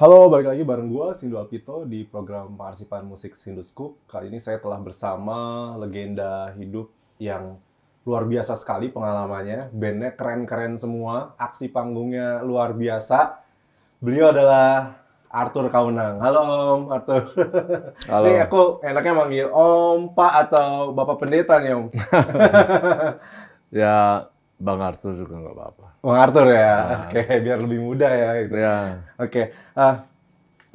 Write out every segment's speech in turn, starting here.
Halo, balik lagi bareng gue, Sindu Alpito, di program Pengarsipan Musik Scoop. Kali ini saya telah bersama legenda hidup yang luar biasa sekali pengalamannya. Bandnya keren-keren semua, aksi panggungnya luar biasa. Beliau adalah Arthur Kaunang. Halo Om Arthur. Halo. Nih aku enaknya manggil Om, Pak atau Bapak Pendeta nih Om. ya Bang Arthur juga nggak apa-apa. Bang Arthur ya. Nah. Oke, okay, biar lebih mudah ya. Gitu. Ya. Oke. Okay. Ah,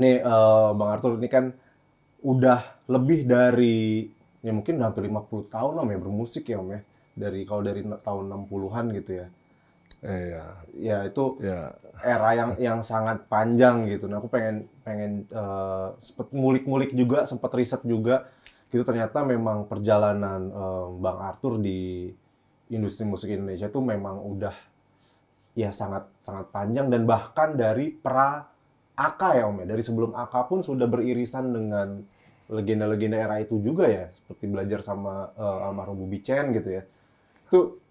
nih uh, Bang Arthur ini kan udah lebih dari ya mungkin udah hampir 50 tahun Om ya bermusik ya Om ya. Dari kalau dari tahun 60-an gitu ya. Iya, iya. Ya itu ya. era yang yang sangat panjang gitu. Nah aku pengen pengen uh, sempet ngulik-ngulik juga, sempat riset juga. Gitu ternyata memang perjalanan um, Bang Arthur di industri musik Indonesia itu memang udah ya sangat sangat panjang dan bahkan dari pra AK ya Om ya. Dari sebelum AK pun sudah beririsan dengan legenda-legenda era itu juga ya, seperti belajar sama uh, almarhum Bubi Chen gitu ya. Itu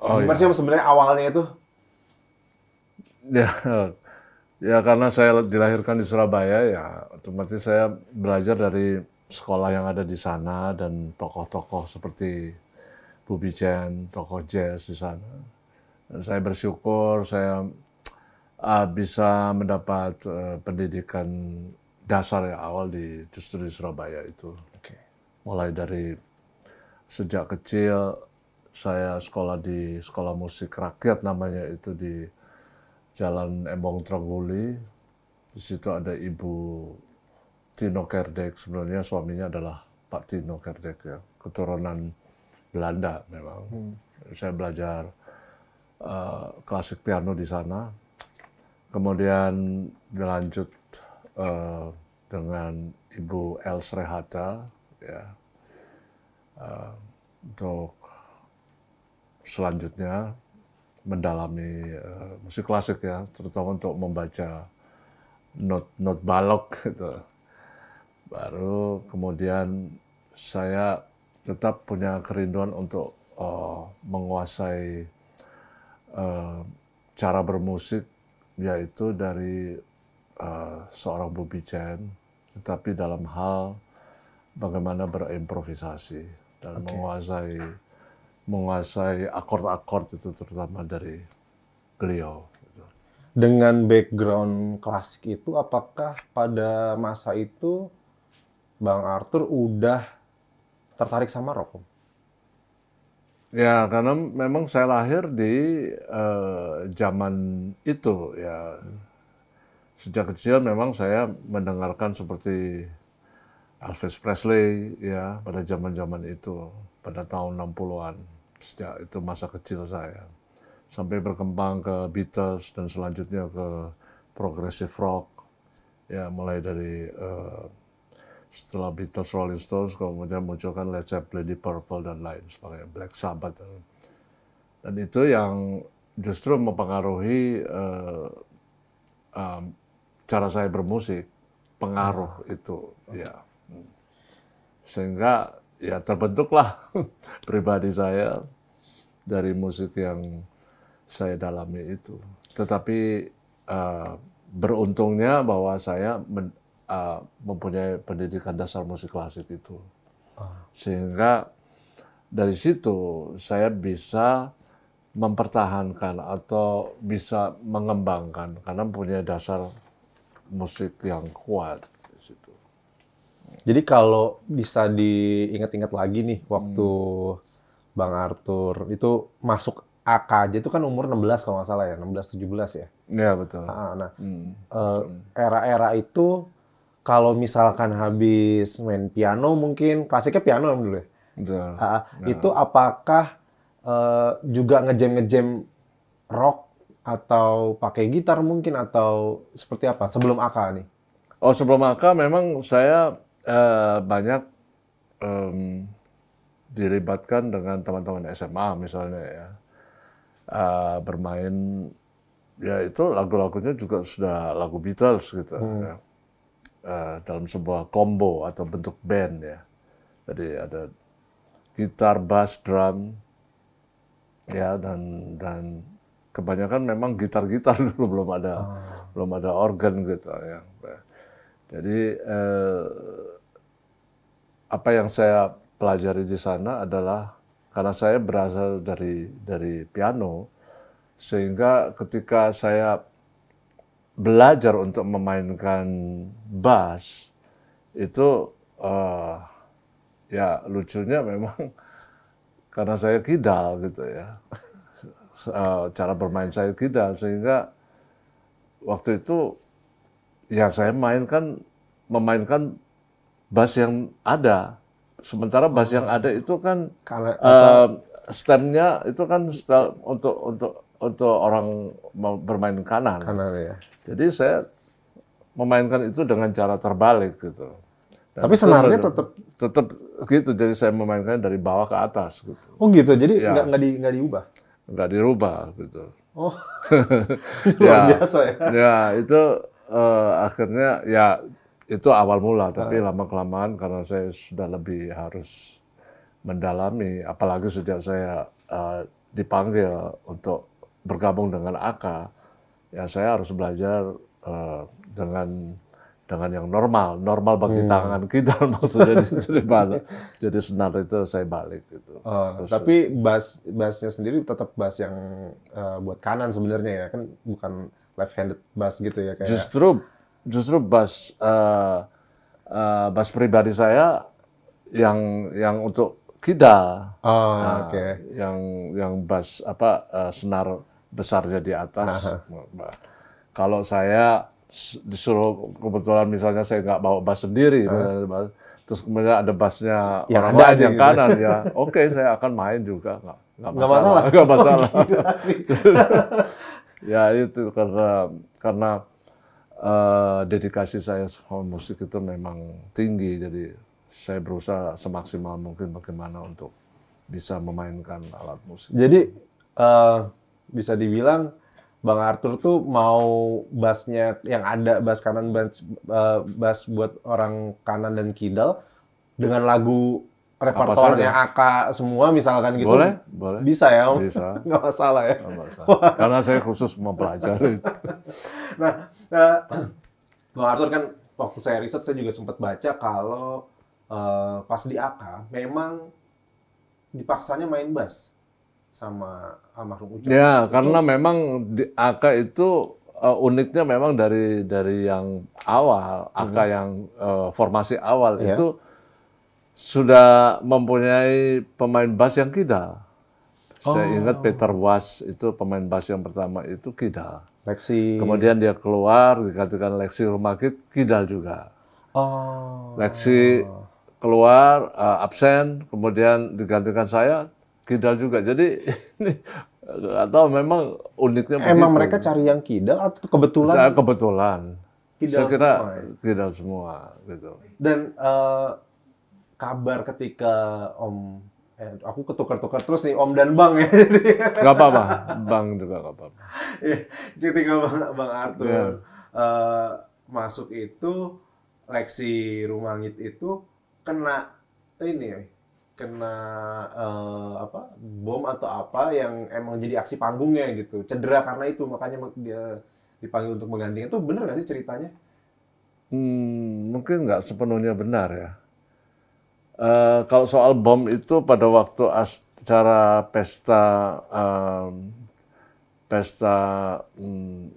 Oh, gimana iya. sih sebenarnya awalnya itu Ya, ya karena saya dilahirkan di Surabaya ya otomatis saya belajar dari sekolah yang ada di sana dan tokoh-tokoh seperti Bu Chen, tokoh jazz di sana. Dan saya bersyukur saya uh, bisa mendapat uh, pendidikan dasar yang awal di justru di Surabaya itu. Okay. Mulai dari sejak kecil saya sekolah di sekolah musik rakyat namanya itu di Jalan Embong Trengguli. Di situ ada Ibu Tino Kerdek. Sebenarnya suaminya adalah Pak Tino Kerdek ya, keturunan Belanda memang. Hmm. Saya belajar uh, klasik piano di sana. Kemudian dilanjut uh, dengan Ibu Els Rehata ya. Uh, untuk selanjutnya mendalami uh, musik klasik ya, terutama untuk membaca not not balok gitu. Baru kemudian saya tetap punya kerinduan untuk uh, menguasai uh, cara bermusik yaitu dari uh, seorang Bobby Chen, tetapi dalam hal bagaimana berimprovisasi dan okay. menguasai menguasai akord-akord itu terutama dari beliau. Gitu. Dengan background klasik itu, apakah pada masa itu Bang Arthur udah tertarik sama rock? Ya, karena memang saya lahir di uh, zaman itu ya. Sejak kecil memang saya mendengarkan seperti Elvis Presley ya pada zaman-zaman itu pada tahun 60-an. Sejak itu masa kecil saya. Sampai berkembang ke Beatles dan selanjutnya ke progressive rock. Ya, mulai dari uh, setelah Beatles, Rolling Stones, kemudian munculkan Led Zeppelin, Deep Purple, dan lain sebagainya. Black Sabbath. Dan itu yang justru mempengaruhi uh, um, cara saya bermusik. Pengaruh ah, itu. Okay. Ya. Hmm. Sehingga ya terbentuklah pribadi saya dari musik yang saya dalami itu. Tetapi uh, beruntungnya bahwa saya men, uh, mempunyai pendidikan dasar musik klasik itu. Ah. Sehingga dari situ saya bisa mempertahankan atau bisa mengembangkan karena punya dasar musik yang kuat di situ. Jadi kalau bisa diingat-ingat lagi nih waktu hmm. Bang Arthur itu masuk AKJ itu kan umur 16 kalau nggak salah ya, 16 17 ya. Iya betul. Nah, nah hmm. Eh, era-era hmm. itu kalau misalkan habis main piano mungkin klasiknya piano dulu ya. Betul. Ah, ah, nah. itu apakah uh, juga ngejam ngejam rock atau pakai gitar mungkin atau seperti apa sebelum AK nih? Oh sebelum AK memang saya Eh, banyak um, dilibatkan dengan teman-teman SMA misalnya ya uh, bermain ya itu lagu-lagunya juga sudah lagu Beatles gitu hmm. ya. uh, dalam sebuah combo atau bentuk band ya jadi ada gitar bass drum ya dan dan kebanyakan memang gitar-gitar dulu belum ada oh. belum ada organ gitu ya jadi uh, apa yang saya pelajari di sana adalah karena saya berasal dari dari piano sehingga ketika saya belajar untuk memainkan bass itu uh, ya lucunya memang karena saya kidal gitu ya eh, cara bermain saya kidal sehingga waktu itu ya saya mainkan memainkan bass yang ada. Sementara bass yang ada itu kan Kala, eh, uh, stemnya itu kan stel untuk untuk untuk orang bermain kanan. Kanan ya. Jadi saya memainkan itu dengan cara terbalik gitu. Dan Tapi senarnya tetap tetap gitu. Jadi saya memainkan dari bawah ke atas gitu. Oh gitu. Jadi ya. nggak nggak di nggak diubah. Nggak dirubah gitu. Oh. Luar ya, biasa ya. Ya, itu uh, akhirnya ya itu awal mula, tapi lama kelamaan karena saya sudah lebih harus mendalami, apalagi sejak saya uh, dipanggil untuk bergabung dengan AK, ya saya harus belajar uh, dengan dengan yang normal, normal bagi hmm. tangan kita maksudnya di Jadi senar itu saya balik gitu. Uh, oh, Terus, tapi bass bassnya sendiri tetap bass yang uh, buat kanan sebenarnya ya kan bukan left handed bass gitu ya kayak. Justru justru bus uh, uh, bus pribadi saya yang yang untuk kidal, oh, ah, uh, nah, okay. yang yang bus apa uh, senar besarnya di atas. uh-huh. Kalau saya disuruh kebetulan misalnya saya nggak bawa bus sendiri, nah. terus kemudian ada busnya yang orang lain gitu. yang gitu. kanan ya, oke okay, saya akan main juga nggak nggak masalah nggak masalah. Gak masalah. Oh, ya itu karena karena Eh, dedikasi saya soal musik itu memang tinggi, jadi saya berusaha semaksimal mungkin bagaimana untuk bisa memainkan alat musik. Jadi uh, bisa dibilang Bang Arthur tuh mau bassnya yang ada bass kanan bass uh, bass buat orang kanan dan kidal dengan lagu repertoarnya AK semua misalkan gitu. Boleh, boleh. Bisa ya Bisa. Nggak masalah ya? Nggak masalah. Karena saya khusus mempelajari itu. nah, Nah, Bang Arthur kan waktu saya riset saya juga sempat baca kalau uh, pas di AK memang dipaksanya main bass sama almarhum Ucok. Ya, karena memang di AK itu uh, uniknya memang dari dari yang awal, AK hmm. yang uh, formasi awal yeah. itu sudah mempunyai pemain bass yang kidal. Oh. Saya ingat Peter Was itu pemain bass yang pertama itu kidal. Leksi, Kemudian dia keluar dikatakan leksi rumah kidal juga. Oh. Leksi keluar uh, absen, kemudian digantikan saya kidal juga. Jadi ini atau memang uniknya Emang begitu. mereka cari yang kidal atau kebetulan? Saya kebetulan. Kidal saya kira semua. Ya? kidal semua gitu. Dan uh, kabar ketika Om Eh, aku ketukar-tukar terus nih Om dan Bang ya. gak apa-apa, Bang juga gak apa-apa. Ketika iya, Bang, Bang Arthur yeah. Iya. uh, masuk itu, Lexi Rumangit itu kena ini kena uh, apa bom atau apa yang emang jadi aksi panggungnya gitu cedera karena itu makanya dia dipanggil untuk menggantinya itu bener gak sih ceritanya? Hmm, mungkin nggak sepenuhnya benar ya Uh, kalau soal bom itu pada waktu acara pesta um, pesta um,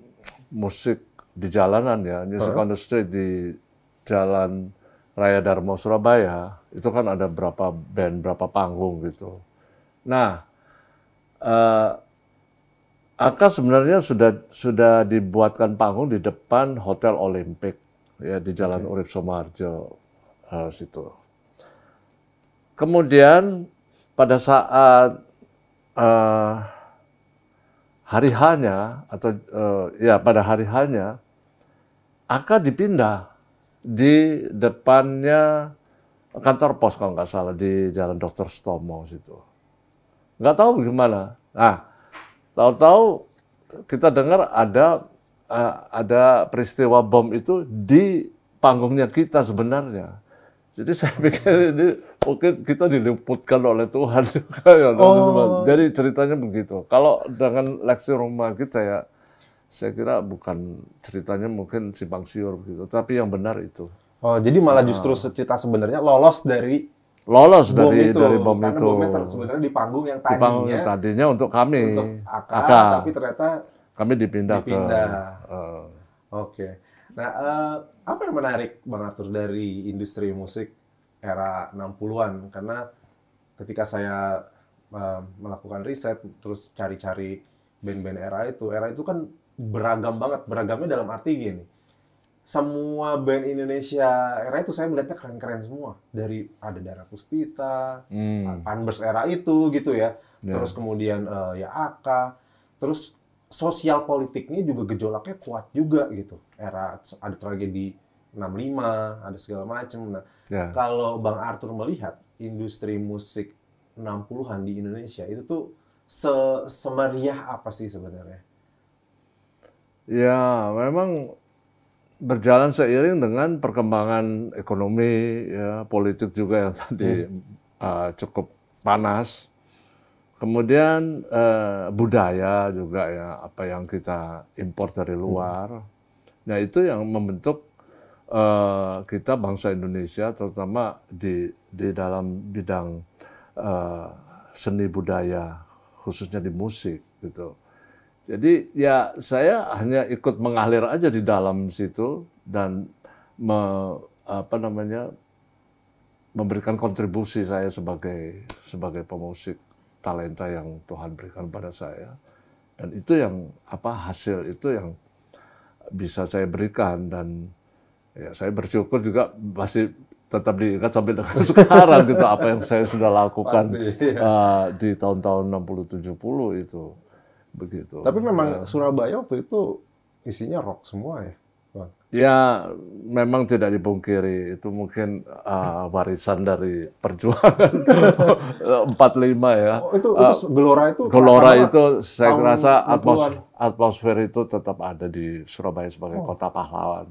musik di jalanan ya, music uh on the street di Jalan Raya Darmo Surabaya, itu kan ada berapa band, berapa panggung gitu. Nah, uh, Aka sebenarnya sudah sudah dibuatkan panggung di depan Hotel Olympic ya di Jalan okay. Urip Somarjo uh, eh, situ. Kemudian pada saat uh, hari hanya atau uh, ya pada hari hanya akan dipindah di depannya kantor pos kalau nggak salah di Jalan Dr. Stomo situ. Nggak tahu gimana. Nah, tahu-tahu kita dengar ada uh, ada peristiwa bom itu di panggungnya kita sebenarnya. Jadi saya pikir ini mungkin kita diliputkan oleh Tuhan juga ya. Oh. Jadi ceritanya begitu. Kalau dengan leksi kita gitu, ya, saya kira bukan ceritanya mungkin simpang siur begitu, tapi yang benar itu. Oh, jadi malah nah. justru cerita sebenarnya lolos dari lolos bom dari itu. dari bom itu. Karena itu sebenarnya di panggung yang tadinya. panggung yang tadinya untuk kami. Untuk akal, akal. tapi ternyata kami dipindah, dipindah. ke. Uh, Oke. Okay. Nah, uh, apa yang menarik Bang Arthur dari industri musik era 60-an? Karena ketika saya uh, melakukan riset, terus cari-cari band-band era itu, era itu kan beragam banget. Beragamnya dalam arti gini, semua band Indonesia era itu saya melihatnya keren-keren semua. Dari ada Dara Puspita, hmm. Panbers era itu gitu ya. Yeah. Terus kemudian uh, ya Aka, terus sosial politiknya juga gejolaknya kuat juga gitu. Era ada tragedi 65, ada segala macam. Nah, yeah. kalau Bang Arthur melihat industri musik 60-an di Indonesia itu tuh se semeriah apa sih sebenarnya? Ya, memang berjalan seiring dengan perkembangan ekonomi, ya, politik juga yang tadi hmm. uh, cukup panas. Kemudian eh, budaya juga ya apa yang kita impor dari hmm. luar. Hmm. Nah itu yang membentuk eh, kita bangsa Indonesia terutama di di dalam bidang eh, seni budaya khususnya di musik gitu. Jadi ya saya hanya ikut mengalir aja di dalam situ dan me, apa namanya memberikan kontribusi saya sebagai sebagai pemusik talenta yang Tuhan berikan pada saya. Dan itu yang apa hasil itu yang bisa saya berikan dan ya saya bersyukur juga masih tetap diingat sampai dengan sekarang gitu apa yang saya sudah lakukan Pasti, ya. uh, di tahun-tahun 60-70 itu begitu. Tapi memang ya. Surabaya waktu itu isinya rock semua ya. Ya, memang tidak dipungkiri. Itu mungkin uh, warisan dari perjuangan 45 ya. Oh, itu, itu ah, gelora itu? Gelora itu saya rasa atmosfer, atmosfer itu tetap ada di Surabaya sebagai oh. kota pahlawan.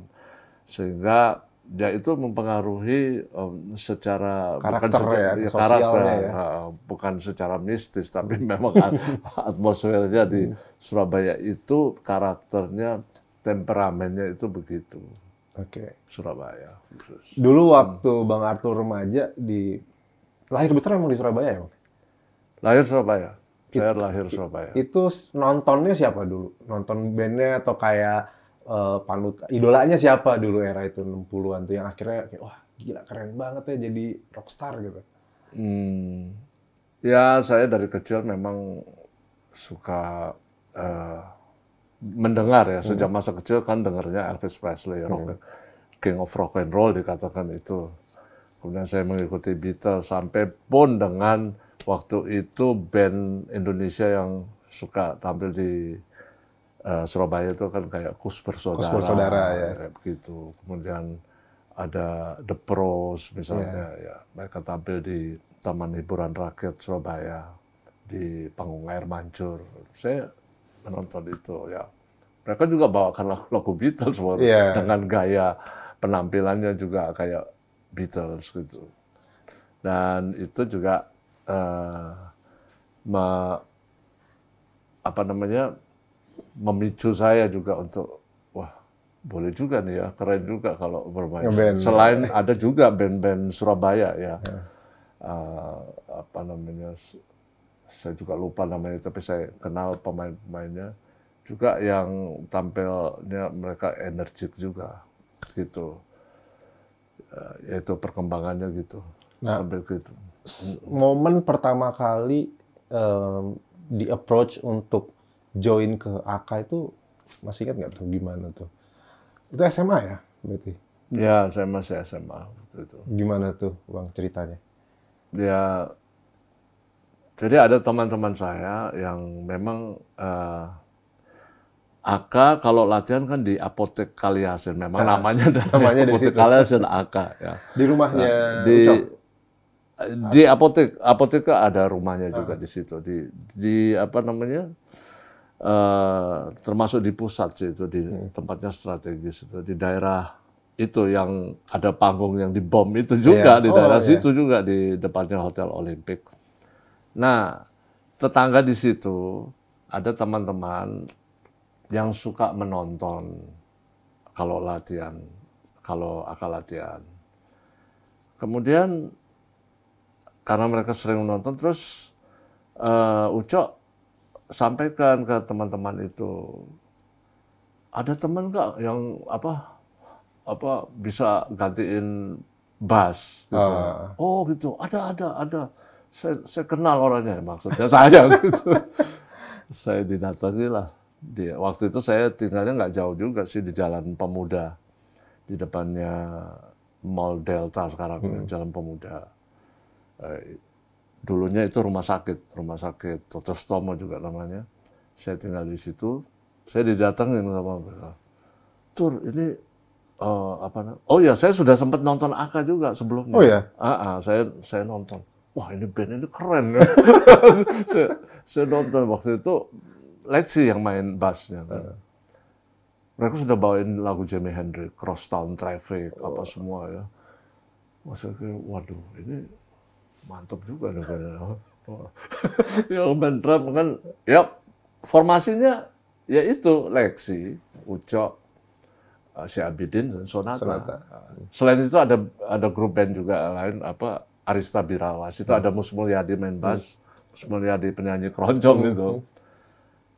Sehingga ya itu mempengaruhi um, secara karakter bukan secara, ya, ya karakter ya. Uh, bukan secara mistis tapi hmm. memang atmosfernya di hmm. Surabaya itu karakternya temperamennya itu begitu. Oke. Okay. Surabaya. Khusus. Dulu waktu hmm. Bang Arthur remaja di lahir besar emang di Surabaya ya, Bang? Lahir Surabaya. It, lahir Surabaya. Itu nontonnya siapa dulu? Nonton bandnya atau kayak uh, panut idolanya siapa dulu era itu 60-an tuh yang akhirnya kayak, wah gila keren banget ya jadi rockstar gitu. Hmm. Ya, saya dari kecil memang suka uh, mendengar ya sejak hmm. masa kecil kan dengarnya Elvis Presley, iya. rock, King of Rock and Roll dikatakan itu. Kemudian saya mengikuti Beatles sampai pun dengan waktu itu band Indonesia yang suka tampil di uh, Surabaya itu kan kayak Kus Bersaudara, Kus Bersaudara ya. gitu Kemudian ada The Pros misalnya yeah. ya mereka tampil di Taman Hiburan Rakyat Surabaya di panggung air mancur. Saya penonton itu ya. Mereka juga bawakan lagu-lagu Beatles yeah. dengan gaya penampilannya juga kayak Beatles gitu. Dan itu juga uh, me, apa namanya memicu saya juga untuk wah boleh juga nih ya keren juga kalau bermain. Band. Selain ada juga band-band Surabaya ya. Yeah. Iya. Uh, apa namanya saya juga lupa namanya tapi saya kenal pemain-pemainnya juga yang tampilnya mereka energik juga gitu eh, yaitu perkembangannya gitu nah, sampai gitu momen pertama kali um, di approach untuk join ke AK itu masih ingat nggak tuh gimana tuh itu SMA ya berarti ya saya masih SMA waktu itu gimana tuh bang ceritanya ya jadi ada teman-teman saya yang memang uh, eh, AK kalau latihan kan di apotek Kaliasin. Memang nah, namanya dari namanya apotek Kaliasin AK ya. Di rumahnya nah, di di apotek apotek kan ada rumahnya ah. juga ah. di situ di di apa namanya uh, termasuk di pusat sih itu di hmm. tempatnya strategis itu di daerah itu yang ada panggung yang dibom itu juga yeah. di daerah oh, situ yeah. juga di depannya hotel Olimpik. Nah, tetangga di situ ada teman-teman yang suka menonton kalau latihan, kalau akal latihan. Kemudian karena mereka sering menonton, terus uh, eh, Ucok sampaikan ke teman-teman itu, ada teman nggak yang apa apa bisa gantiin bass gitu. Uh. Oh gitu, ada ada ada saya, saya kenal orangnya maksudnya saya gitu. saya didatangi lah. Di, waktu itu saya tinggalnya nggak jauh juga sih di Jalan Pemuda di depannya Mall Delta sekarang hmm. Jalan Pemuda. Eh, dulunya itu rumah sakit, rumah sakit Toto Stomo juga namanya. Saya tinggal di situ. Saya didatangi sama mereka. Tur ini uh, apa? Oh ya, saya sudah sempat nonton Aka juga sebelumnya. Oh ya. Uh, uh, saya saya nonton wah ini band ini keren. saya, saya nonton waktu itu, Lexi yang main bassnya. Kan. Mereka sudah bawain lagu Jimi Hendrix, Town Traffic, oh. apa semua ya. Masa kayak, waduh ini mantap juga nih kayaknya. yang main drum kan, ya formasinya ya itu Lexi, Ucok, eh, si Abidin dan Sonata. Sonata. Selain itu ada ada grup band juga lain apa Arista Birawa, situ hmm. ada Mus Mulyadi main hmm. bass, hmm. Mus Mulyadi penyanyi keroncong hmm. itu.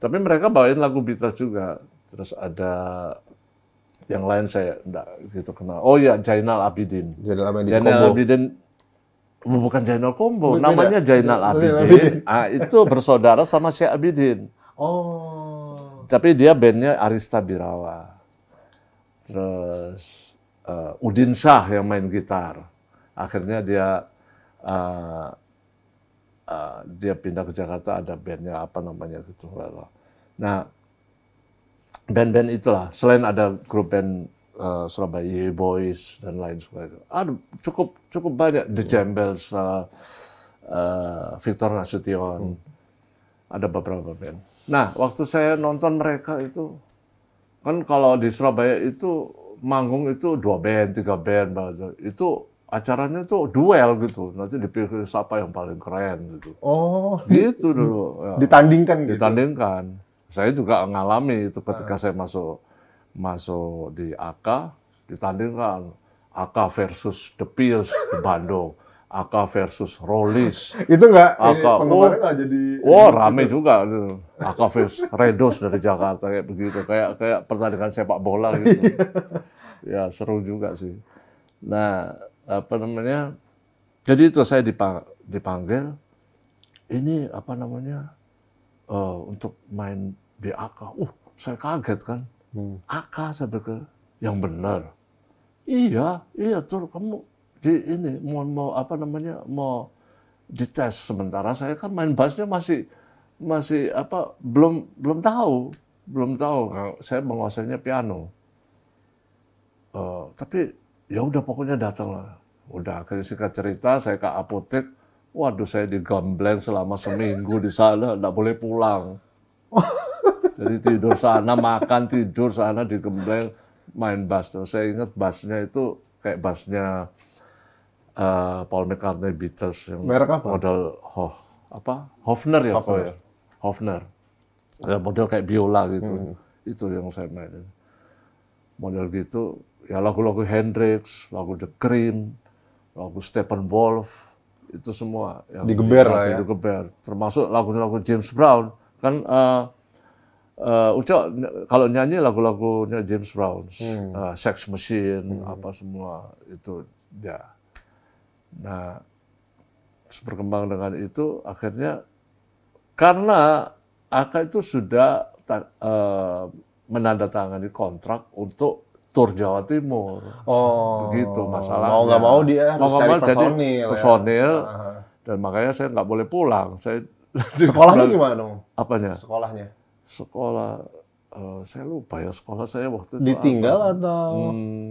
Tapi mereka bawain lagu Beatles juga. Terus ada yang lain saya enggak gitu kenal. Oh iya, Jainal Abidin. Jainal Abidin. Jainal Kombo. Abidin bukan Jainal Kombo, namanya Jainal Abidin. Ah, itu bersaudara sama Syekh Abidin. Oh. Tapi dia bandnya Arista Birawa. Terus uh, Udin Shah yang main gitar. Akhirnya dia uh, uh, dia pindah ke Jakarta ada bandnya apa namanya gitu. Nah band-band itulah selain ada grup band uh, Surabaya Ye Boys dan lain sebagainya. Ada cukup cukup banyak The Jambels, uh, uh, Victor Nasution, hmm. ada beberapa band. Nah waktu saya nonton mereka itu kan kalau di Surabaya itu manggung itu dua band tiga band itu acaranya tuh duel gitu. Nanti dipilih siapa yang paling keren gitu. Oh, gitu dulu. Ya. Ditandingkan gitu. Ditandingkan. Saya juga ngalami itu ketika uh. saya masuk masuk di AK ditandingkan AK versus The Pills di Bandung. AK versus Rollis. Itu enggak AK penggemarnya oh, jadi Oh, gitu? rame gitu. juga Aka versus Redos dari Jakarta kayak begitu, kayak kayak pertandingan sepak bola gitu. Iya. ya, seru juga sih. Nah, apa namanya jadi itu saya dipanggil ini apa namanya uh, untuk main di AK. Uh, saya kaget kan. Hmm. AK saya pikir yang benar. Iya, iya tuh kamu di ini mau, mau apa namanya mau dites sementara saya kan main bassnya masih masih apa belum belum tahu belum tahu saya menguasainya piano. Uh, tapi ya udah pokoknya datang lah. Udah akhirnya singkat cerita saya ke apotek. Waduh saya digambleng selama seminggu di sana, nggak boleh pulang. Jadi tidur sana, makan, tidur sana, digembleng, main bass. Saya ingat bassnya itu kayak bassnya uh, eh, Paul McCartney Beatles. Yang Merek apa? Model Hof, apa? Hofner ya? Hofner. Ya? Hofner. Ya, model kayak biola gitu. Hmm. Itu yang saya mainin. Model gitu, ya lagu-lagu Hendrix, lagu The Cream, lagu Stephen Wolf, itu semua yang digeber lah ya. Digeber. Termasuk lagu-lagu James Brown kan uh, eh, uh, eh, Uco kalau nyanyi lagu-lagunya James Brown, hmm. uh, Sex Machine, hmm. apa semua itu ya. Nah, berkembang dengan itu akhirnya karena Aka itu sudah uh, menandatangani kontrak untuk tur Jawa Timur. Oh, begitu masalahnya. Mau nggak mau dia harus mau cari Jadi ya. personil ya. Dan makanya saya nggak boleh pulang. Saya sekolahnya gimana dong? Apanya? Sekolahnya. Sekolah uh, saya lupa ya sekolah saya waktu itu. Ditinggal apa? atau? Hmm,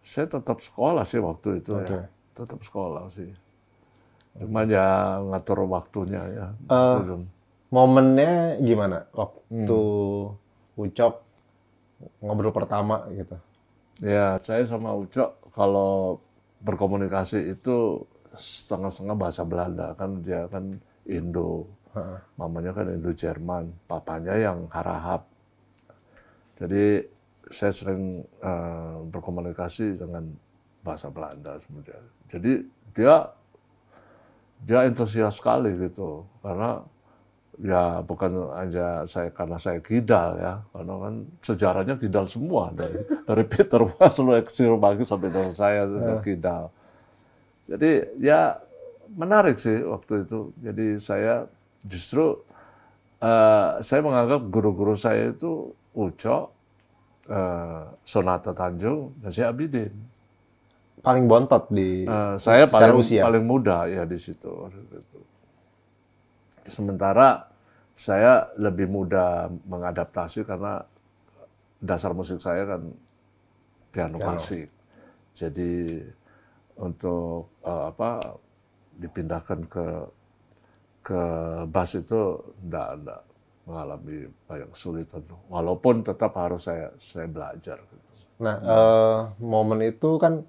saya tetap sekolah sih waktu itu okay. ya. Tetap sekolah sih. Cuma ya ngatur waktunya ya. Uh, momennya gimana waktu hmm. Ucok ngobrol pertama gitu? Ya, saya sama uco kalau berkomunikasi itu setengah-setengah bahasa Belanda kan dia kan Indo, mamanya kan Indo Jerman, papanya yang Harahap. Jadi saya sering uh, berkomunikasi dengan bahasa Belanda sebenarnya. Jadi dia dia antusias sekali gitu karena ya bukan aja saya karena saya kidal ya karena kan sejarahnya kidal semua dari dari Peter Waslu pagi sampai dengan saya ya. kidal jadi ya menarik sih waktu itu jadi saya justru uh, saya menganggap guru-guru saya itu Uco uh, Sonata Tanjung dan saya Abidin paling bontot di uh, saya paling usia. paling muda ya di situ sementara saya lebih mudah mengadaptasi karena dasar musik saya kan piano klasik. Jadi untuk uh, apa dipindahkan ke ke bass itu tidak enggak mengalami banyak kesulitan walaupun tetap harus saya saya belajar gitu. nah uh, momen itu kan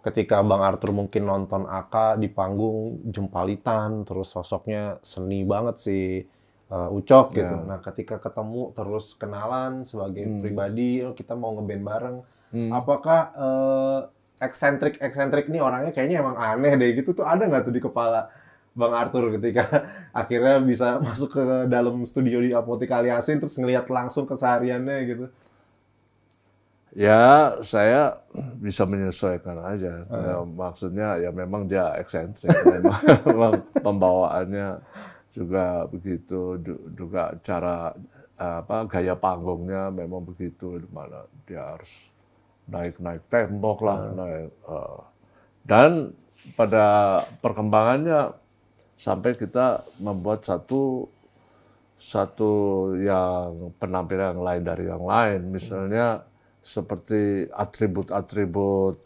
ketika Bang Arthur mungkin nonton Aka di panggung jempalitan terus sosoknya seni banget sih uh, Ucok gitu. Ya. Nah, ketika ketemu terus kenalan sebagai hmm. pribadi, oh, kita mau ngeband bareng. Hmm. Apakah uh, eksentrik eksentrik nih orangnya kayaknya emang aneh deh gitu tuh ada nggak tuh di kepala Bang Arthur ketika akhirnya bisa masuk ke dalam studio di Apotek Aliasin terus ngelihat langsung kesehariannya gitu? ya saya bisa menyesuaikan aja. Uh. maksudnya ya memang dia eksentrik, memang pembawaannya juga begitu juga cara apa gaya panggungnya memang begitu mana dia harus naik naik tembok lah hmm. naik uh, dan pada perkembangannya sampai kita membuat satu satu yang penampilan yang lain dari yang lain misalnya hmm. seperti atribut-atribut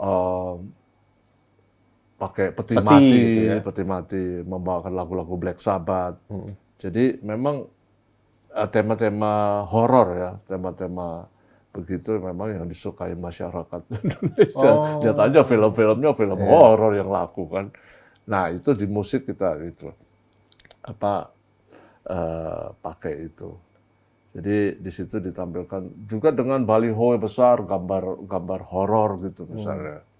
uh, pakai peti, peti mati, gitu, gitu ya. ya. peti mati membawakan lagu-lagu Black Sabbath. Hmm. Jadi memang eh, tema-tema horor ya, tema-tema begitu memang yang disukai masyarakat Indonesia. Oh. Lihat aja film-filmnya film yeah. horor yang laku kan. Nah itu di musik kita itu apa uh, pakai itu. Jadi di situ ditampilkan juga dengan baliho besar gambar gambar horor gitu misalnya. Hmm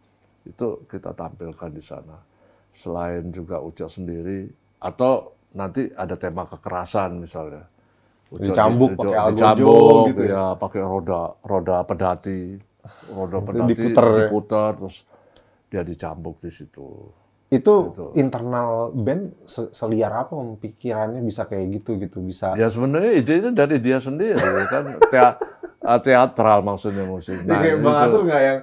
itu kita tampilkan di sana. Selain juga Ucok sendiri, atau nanti ada tema kekerasan misalnya. Ucok dicambuk, di, pakai dicambuk, gitu ya, iya, pakai roda roda pedati, roda pedati diputer, ya. diputer ya. terus dia dicambuk di situ. Itu gitu. internal band seliar apa pikirannya bisa kayak gitu gitu bisa. Ya sebenarnya ide itu dari dia sendiri kan teat teatral maksudnya musik. Nah, kayak nggak yang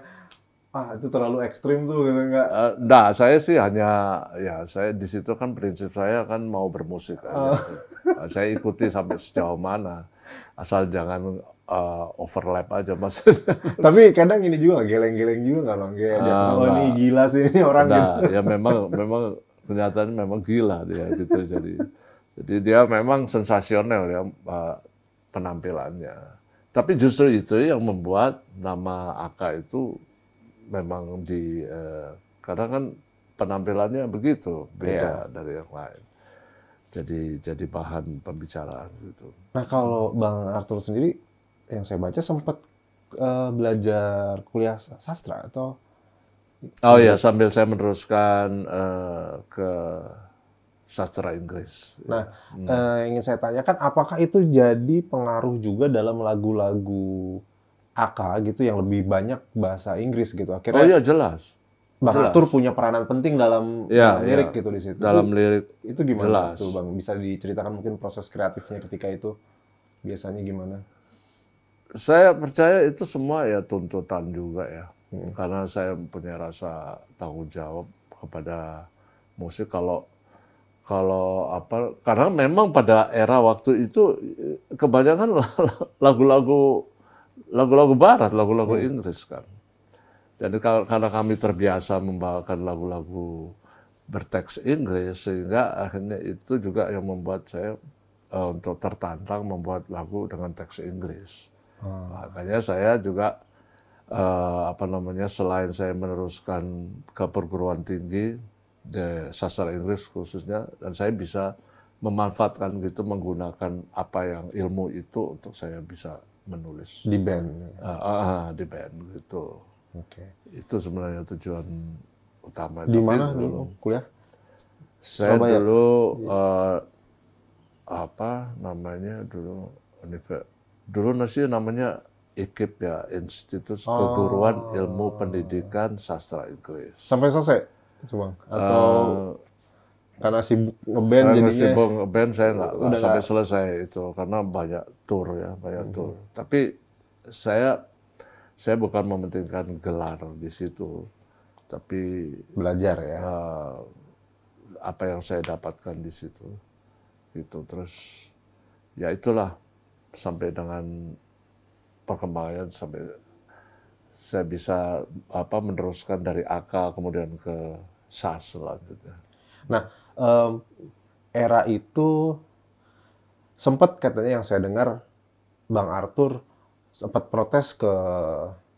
ah itu terlalu ekstrim tuh gitu enggak? Eh, uh, nah, saya sih hanya ya saya di situ kan prinsip saya kan mau bermusik aja. Uh. saya ikuti sampai sejauh mana asal jangan uh, overlap aja mas. Tapi kadang ini juga geleng-geleng juga nggak bang? Kayak uh, oh nah, ini gila sih ini orang nah, gitu. ya memang memang kenyataannya memang gila dia gitu jadi jadi dia memang sensasional ya eh, penampilannya. Tapi justru itu yang membuat nama Aka itu memang di uh, karena kan penampilannya begitu beda yeah. dari yang lain jadi jadi bahan pembicaraan gitu. Nah kalau Bang Arthur sendiri yang saya baca sempat uh, belajar kuliah sastra atau Oh ya sambil saya meneruskan uh, ke sastra Inggris. Nah hmm. uh, ingin saya tanyakan apakah itu jadi pengaruh juga dalam lagu-lagu AK gitu yang lebih banyak bahasa Inggris gitu. Akhirnya Oh iya jelas. Bang jelas. Arthur punya peranan penting dalam ya, lirik ya. gitu di situ. Dalam lirik itu gimana jelas. tuh Bang? Bisa diceritakan mungkin proses kreatifnya ketika itu biasanya gimana? Saya percaya itu semua ya tuntutan juga ya. Hmm. Karena saya punya rasa tanggung jawab kepada musik kalau kalau apa karena memang pada era waktu itu eh, kebanyakan lagu-lagu lagu-lagu barat, lagu-lagu hmm. Inggris kan. Jadi karena kami terbiasa membawakan lagu-lagu berteks Inggris sehingga akhirnya itu juga yang membuat saya uh, untuk tertantang membuat lagu dengan teks Inggris. Hmm. Makanya saya juga uh, apa namanya selain saya meneruskan ke perguruan tinggi di ya, sastra Inggris khususnya dan saya bisa memanfaatkan gitu menggunakan apa yang ilmu itu untuk saya bisa menulis di band ya? ah, ah, ah di band gitu okay. itu sebenarnya tujuan utama di mana dulu kuliah saya Surabaya. dulu uh, apa namanya dulu dulu nasi namanya IKIP ya Institut oh. Keguruan Ilmu Pendidikan Sastra Inggris sampai selesai cuma eh, atau uh, karena si ngeband jadi sibuk ngeband saya nggak sampai gak... selesai itu karena banyak tour ya banyak hmm. tour tapi saya saya bukan mementingkan gelar di situ tapi belajar ya uh, apa yang saya dapatkan di situ itu terus ya itulah sampai dengan perkembangan sampai saya bisa apa meneruskan dari AK kemudian ke SAS selanjutnya. Nah, um, era itu sempat katanya yang saya dengar Bang Arthur sempat protes ke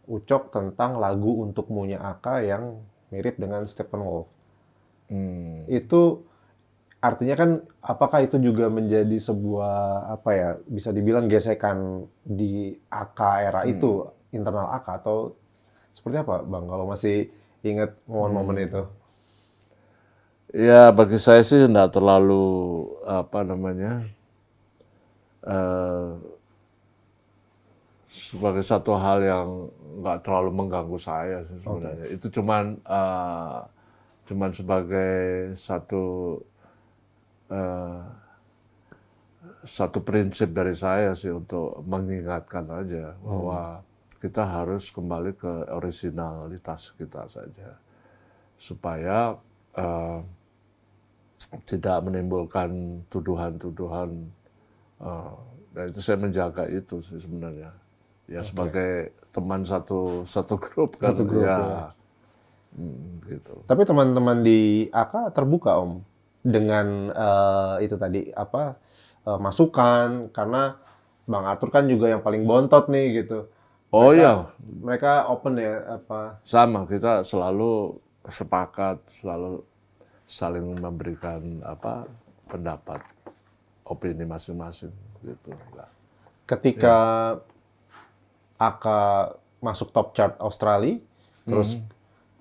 Ucok tentang lagu untuk Munya Aka yang mirip dengan Wolf. Hmm. Itu artinya kan apakah itu juga menjadi sebuah apa ya bisa dibilang gesekan di Aka era hmm. itu internal Aka atau seperti apa bang kalau masih ingat momen-momen hmm. itu? Ya bagi saya sih tidak terlalu apa namanya uh, sebagai satu hal yang nggak terlalu mengganggu saya sih sebenarnya. Okay. Itu cuman uh, cuman sebagai satu uh, satu prinsip dari saya sih untuk mengingatkan aja hmm. bahwa hmm. kita harus kembali ke originalitas kita saja supaya uh, tidak menimbulkan tuduhan-tuduhan. nah itu saya menjaga itu sih sebenarnya. Ya okay. sebagai teman satu satu grup kan. Satu grup, ya. ya. Hmm, gitu. Tapi teman-teman di Aka terbuka om dengan uh, itu tadi apa uh, masukan karena Bang Arthur kan juga yang paling bontot nih gitu. Oh mereka, iya. Mereka open ya apa? Sama kita selalu sepakat selalu saling memberikan apa pendapat opini masing-masing gitu enggak ketika ya. Aka masuk top chart Australia hmm. terus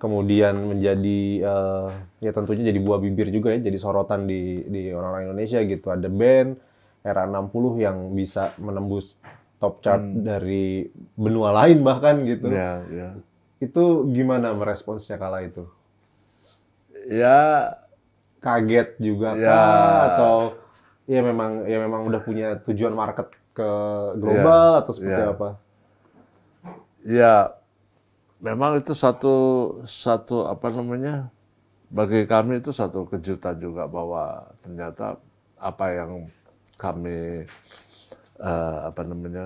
kemudian menjadi uh, ya tentunya jadi buah bibir juga ya jadi sorotan di di orang-orang Indonesia gitu ada band era 60 yang bisa menembus top chart hmm. dari benua lain bahkan gitu ya, ya. itu gimana meresponsnya kala itu ya kaget juga ya. atau ya memang ya memang udah punya tujuan market ke global ya. atau seperti ya. apa? Ya, memang itu satu satu apa namanya bagi kami itu satu kejutan juga bahwa ternyata apa yang kami uh, apa namanya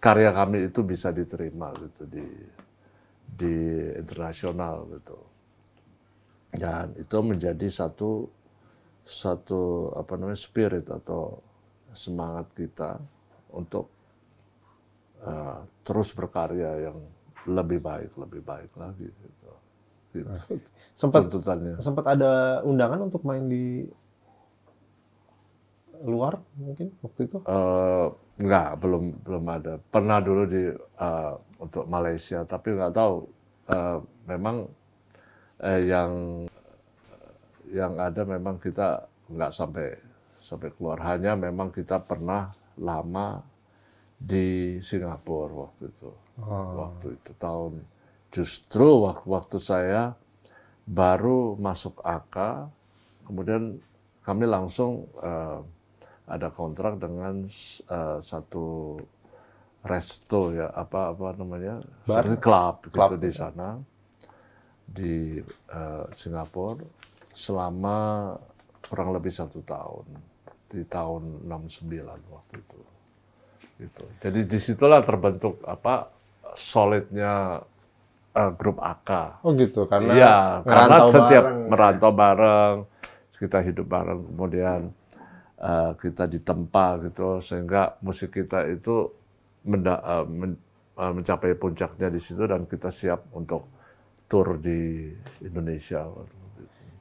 karya kami itu bisa diterima gitu di di internasional gitu dan itu menjadi satu satu apa namanya spirit atau semangat kita untuk uh, terus berkarya yang lebih baik lebih baik lagi gitu. gitu. Nah, sempat tuntutannya. sempat ada undangan untuk main di luar mungkin waktu itu? Uh, nggak belum belum ada. Pernah dulu di uh, untuk Malaysia tapi nggak tahu uh, memang eh, yang eh, yang ada memang kita nggak sampai sampai keluar hanya memang kita pernah lama di Singapura waktu itu oh. waktu itu tahun justru waktu, waktu saya baru masuk AK kemudian kami langsung uh, ada kontrak dengan uh, satu resto ya apa apa namanya Bar? club, club gitu di ya. sana di uh, Singapura selama kurang lebih satu tahun di tahun 69 waktu itu. Gitu. Jadi disitulah terbentuk apa solidnya uh, grup AK. Oh gitu, karena ya, karena setiap bareng. merantau bareng, kita hidup bareng, kemudian uh, kita ditempa gitu, sehingga musik kita itu mencapai puncaknya di situ dan kita siap untuk tour di Indonesia.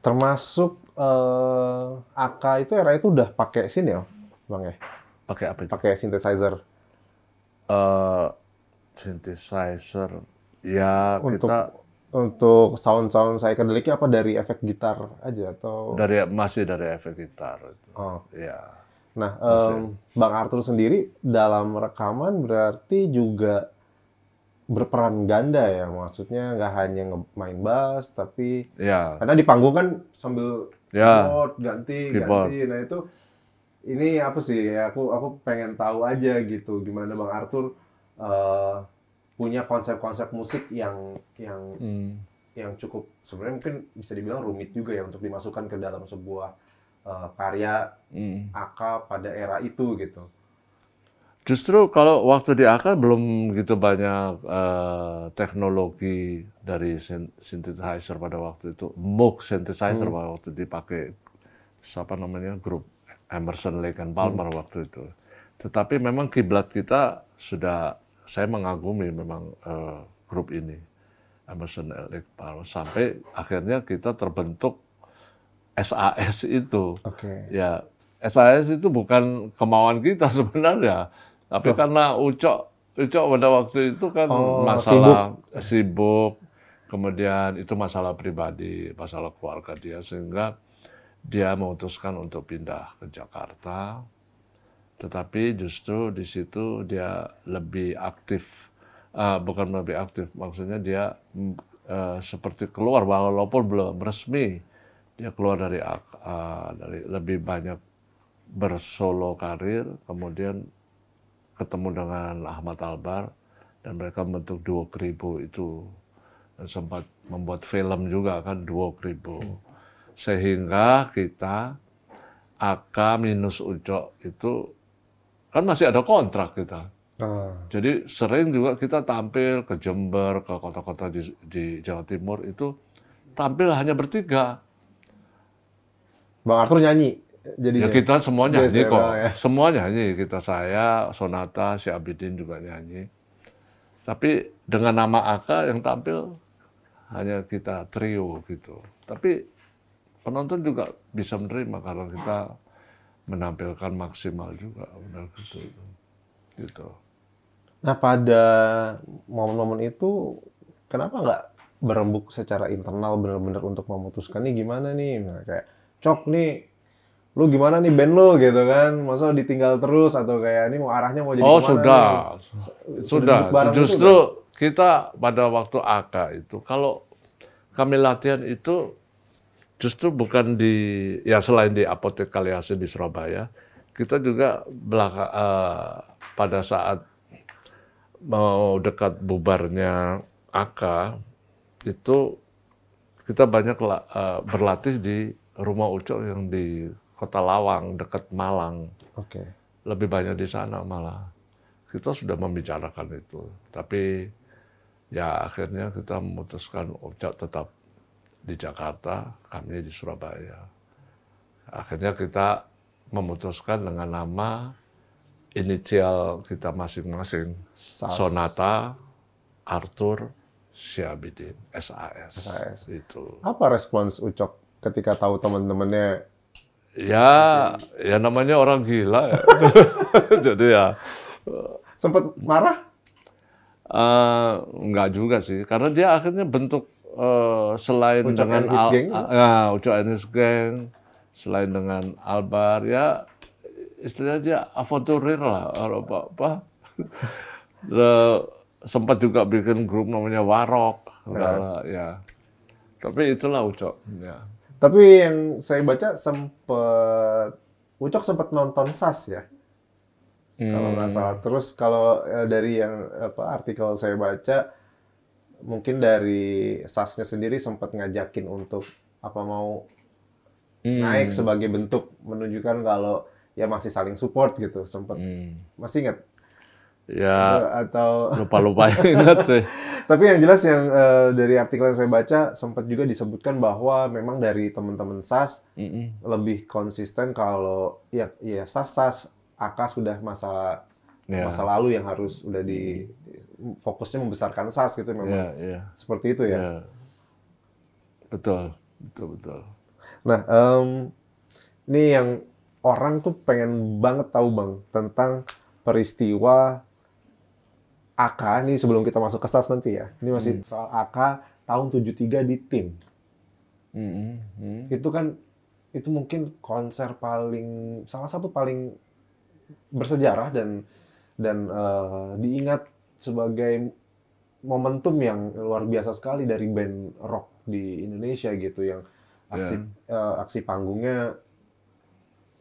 Termasuk uh, eh, AK itu era itu udah pakai sini ya, Bang ya? Pakai apa itu? Pakai synthesizer. Uh, synthesizer. Ya, untuk, kita untuk sound-sound saya kedeliknya apa dari efek gitar aja atau dari masih dari efek gitar itu. Oh. Ya. Nah, um, Bang Arthur sendiri dalam rekaman berarti juga berperan ganda ya maksudnya nggak hanya main bass tapi ya. karena di panggung kan sambil ya. keyboard ganti keyboard. ganti nah itu ini apa sih ya aku aku pengen tahu aja gitu gimana bang Arthur uh, punya konsep-konsep musik yang yang hmm. yang cukup sebenarnya mungkin bisa dibilang rumit juga ya untuk dimasukkan ke dalam sebuah uh, karya hmm. AK pada era itu gitu Justru kalau waktu di akar belum gitu banyak uh, teknologi dari synthesizer pada waktu itu, Moog synthesizer hmm. pada waktu dipakai siapa namanya grup Emerson Lake and Palmer hmm. waktu itu. Tetapi memang kiblat kita sudah saya mengagumi memang uh, grup ini Emerson Lake Palmer sampai akhirnya kita terbentuk SAS itu. Okay. Ya SAS itu bukan kemauan kita sebenarnya. Tapi Tuh. karena Ucok Ucok pada waktu itu kan oh, masalah sibuk. sibuk, kemudian itu masalah pribadi, masalah keluarga dia sehingga dia memutuskan untuk pindah ke Jakarta. Tetapi justru di situ dia lebih aktif, uh, bukan lebih aktif, maksudnya dia uh, seperti keluar walaupun belum resmi, dia keluar dari, uh, dari lebih banyak bersolo karir, kemudian ketemu dengan Ahmad Albar dan mereka membentuk duo Kribo itu sempat membuat film juga kan duo Kribo sehingga kita AK minus Ucok itu kan masih ada kontrak kita uh. jadi sering juga kita tampil ke Jember ke kota-kota di, di Jawa Timur itu tampil hanya bertiga Bang Arthur nyanyi jadi ya kita semuanya nyanyi kok. Ya. Semuanya nyanyi. Kita saya, Sonata, si Abidin juga nyanyi. Tapi dengan nama Aka yang tampil hanya kita trio gitu. Tapi penonton juga bisa menerima kalau kita menampilkan maksimal juga benar gitu. Gitu. Nah pada momen-momen itu kenapa nggak berembuk secara internal benar-benar untuk memutuskan nih gimana nih kayak cok nih lu gimana nih band lu gitu kan masa ditinggal terus atau kayak ini mau arahnya mau jadi oh kemana sudah nih? sudah justru itu, kita pada waktu AK itu kalau kami latihan itu justru bukan di ya selain di apotek Kaliase di Surabaya kita juga belaka, uh, pada saat mau dekat bubarnya AK itu kita banyak uh, berlatih di rumah Ucok yang di Kota Lawang, dekat Malang. Oke. Okay. Lebih banyak di sana malah. Kita sudah membicarakan itu, tapi ya akhirnya kita memutuskan untuk tetap di Jakarta, kami di Surabaya. Akhirnya kita memutuskan dengan nama inisial kita masing-masing, Sonata Arthur Syabidin, SAS. SAS. Itu. Apa respons Ucok ketika tahu teman-temannya Ya, ya namanya orang gila ya. Jadi ya. Sempat marah? Uh, enggak juga sih, karena dia akhirnya bentuk uh, selain Ucok dengan Al, Gang. Ucok ah, ya, Enis geng selain dengan Albar, ya istilahnya dia aventurir lah, apa apa. sempat juga bikin grup namanya Warok, nah. ya. Tapi itulah Ucok. Ya. Tapi yang saya baca sempat Ucok sempat nonton SAS ya. Hmm. Kalau nggak hmm. salah. Terus kalau eh, dari yang apa artikel saya baca mungkin dari SAS-nya sendiri sempat ngajakin untuk apa mau hmm. naik sebagai bentuk menunjukkan kalau ya masih saling support gitu sempat hmm. masih ingat ya atau lupa lupa ingat sih. Tapi yang jelas yang uh, dari artikel yang saya baca sempat juga disebutkan bahwa memang dari teman-teman SAS mm -mm. lebih konsisten kalau ya ya SAS SAS AK sudah masalah yeah. masa lalu yang harus udah di fokusnya membesarkan SAS gitu memang. Yeah, yeah. Seperti itu ya. Yeah. Betul, betul betul. Nah, um, ini yang orang tuh pengen banget tahu Bang tentang peristiwa AK ini sebelum kita masuk ke SAS nanti ya. Ini masih hmm. soal AK tahun 73 di tim. Hmm, hmm. Hmm. Itu kan itu mungkin konser paling salah satu paling bersejarah dan dan uh, diingat sebagai momentum yang luar biasa sekali dari band rock di Indonesia gitu yang aksi yeah. Ya. uh, aksi panggungnya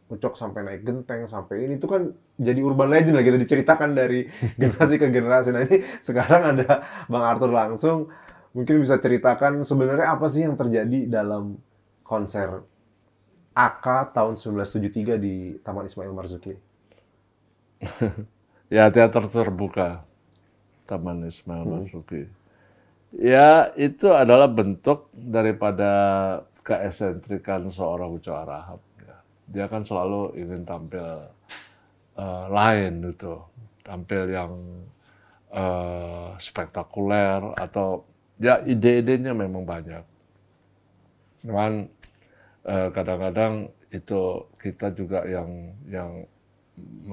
ucok sampai naik genteng sampai ini itu kan jadi urban legend lah gitu diceritakan dari generasi ke generasi. Nah ini sekarang ada Bang Arthur langsung mungkin bisa ceritakan sebenarnya apa sih yang terjadi dalam konser AK tahun 1973 di Taman Ismail Marzuki? ya teater terbuka Taman Ismail hmm. Marzuki. Ya itu adalah bentuk daripada keesentrikan seorang Uco Arahap. Ya. Dia kan selalu ingin tampil uh, lain itu, tampil yang uh, spektakuler atau ya ide-idenya memang banyak cuman kadang eh, kadang-kadang itu kita juga yang yang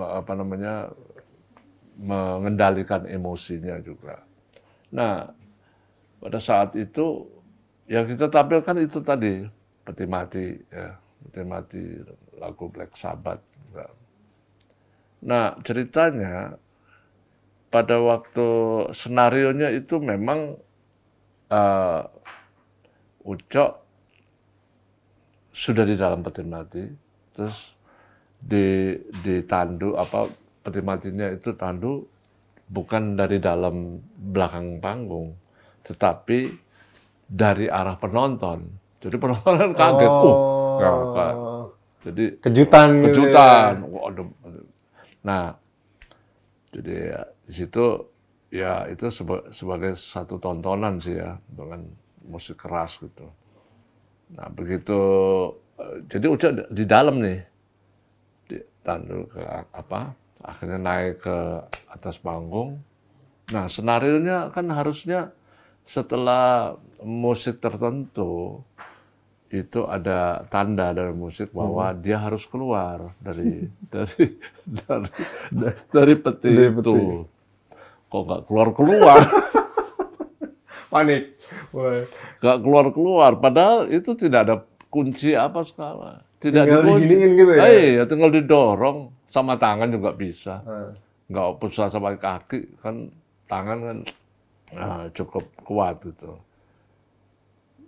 apa namanya mengendalikan emosinya juga nah pada saat itu yang kita tampilkan itu tadi peti mati ya peti mati lagu Black Sabbath Nah, ceritanya pada waktu senarionya itu memang uh, Ucok sudah di dalam peti mati, terus di di tandu apa peti matinya itu tandu bukan dari dalam belakang panggung, tetapi dari arah penonton. Jadi penonton kaget, uh, oh. uh, nah, Jadi kejutan, kejutan. Gitu ya. Wah, Nah, jadi ya, di situ ya itu seba sebagai satu tontonan sih ya dengan musik keras gitu. Nah begitu eh, jadi udah di dalam nih di, tanduk ke apa akhirnya naik ke atas panggung. Nah senarionya kan harusnya setelah musik tertentu itu ada tanda dari musik bahwa hmm. dia harus keluar dari dari dari dari, dari peti, dari peti. itu. Kok nggak keluar keluar? Panik. Nggak keluar keluar. Padahal itu tidak ada kunci apa sekala. Tidak tinggal dikunci. gitu ya? Eh, ya tinggal didorong sama tangan juga bisa. Hmm. usah sama kaki kan tangan kan nah, cukup kuat itu.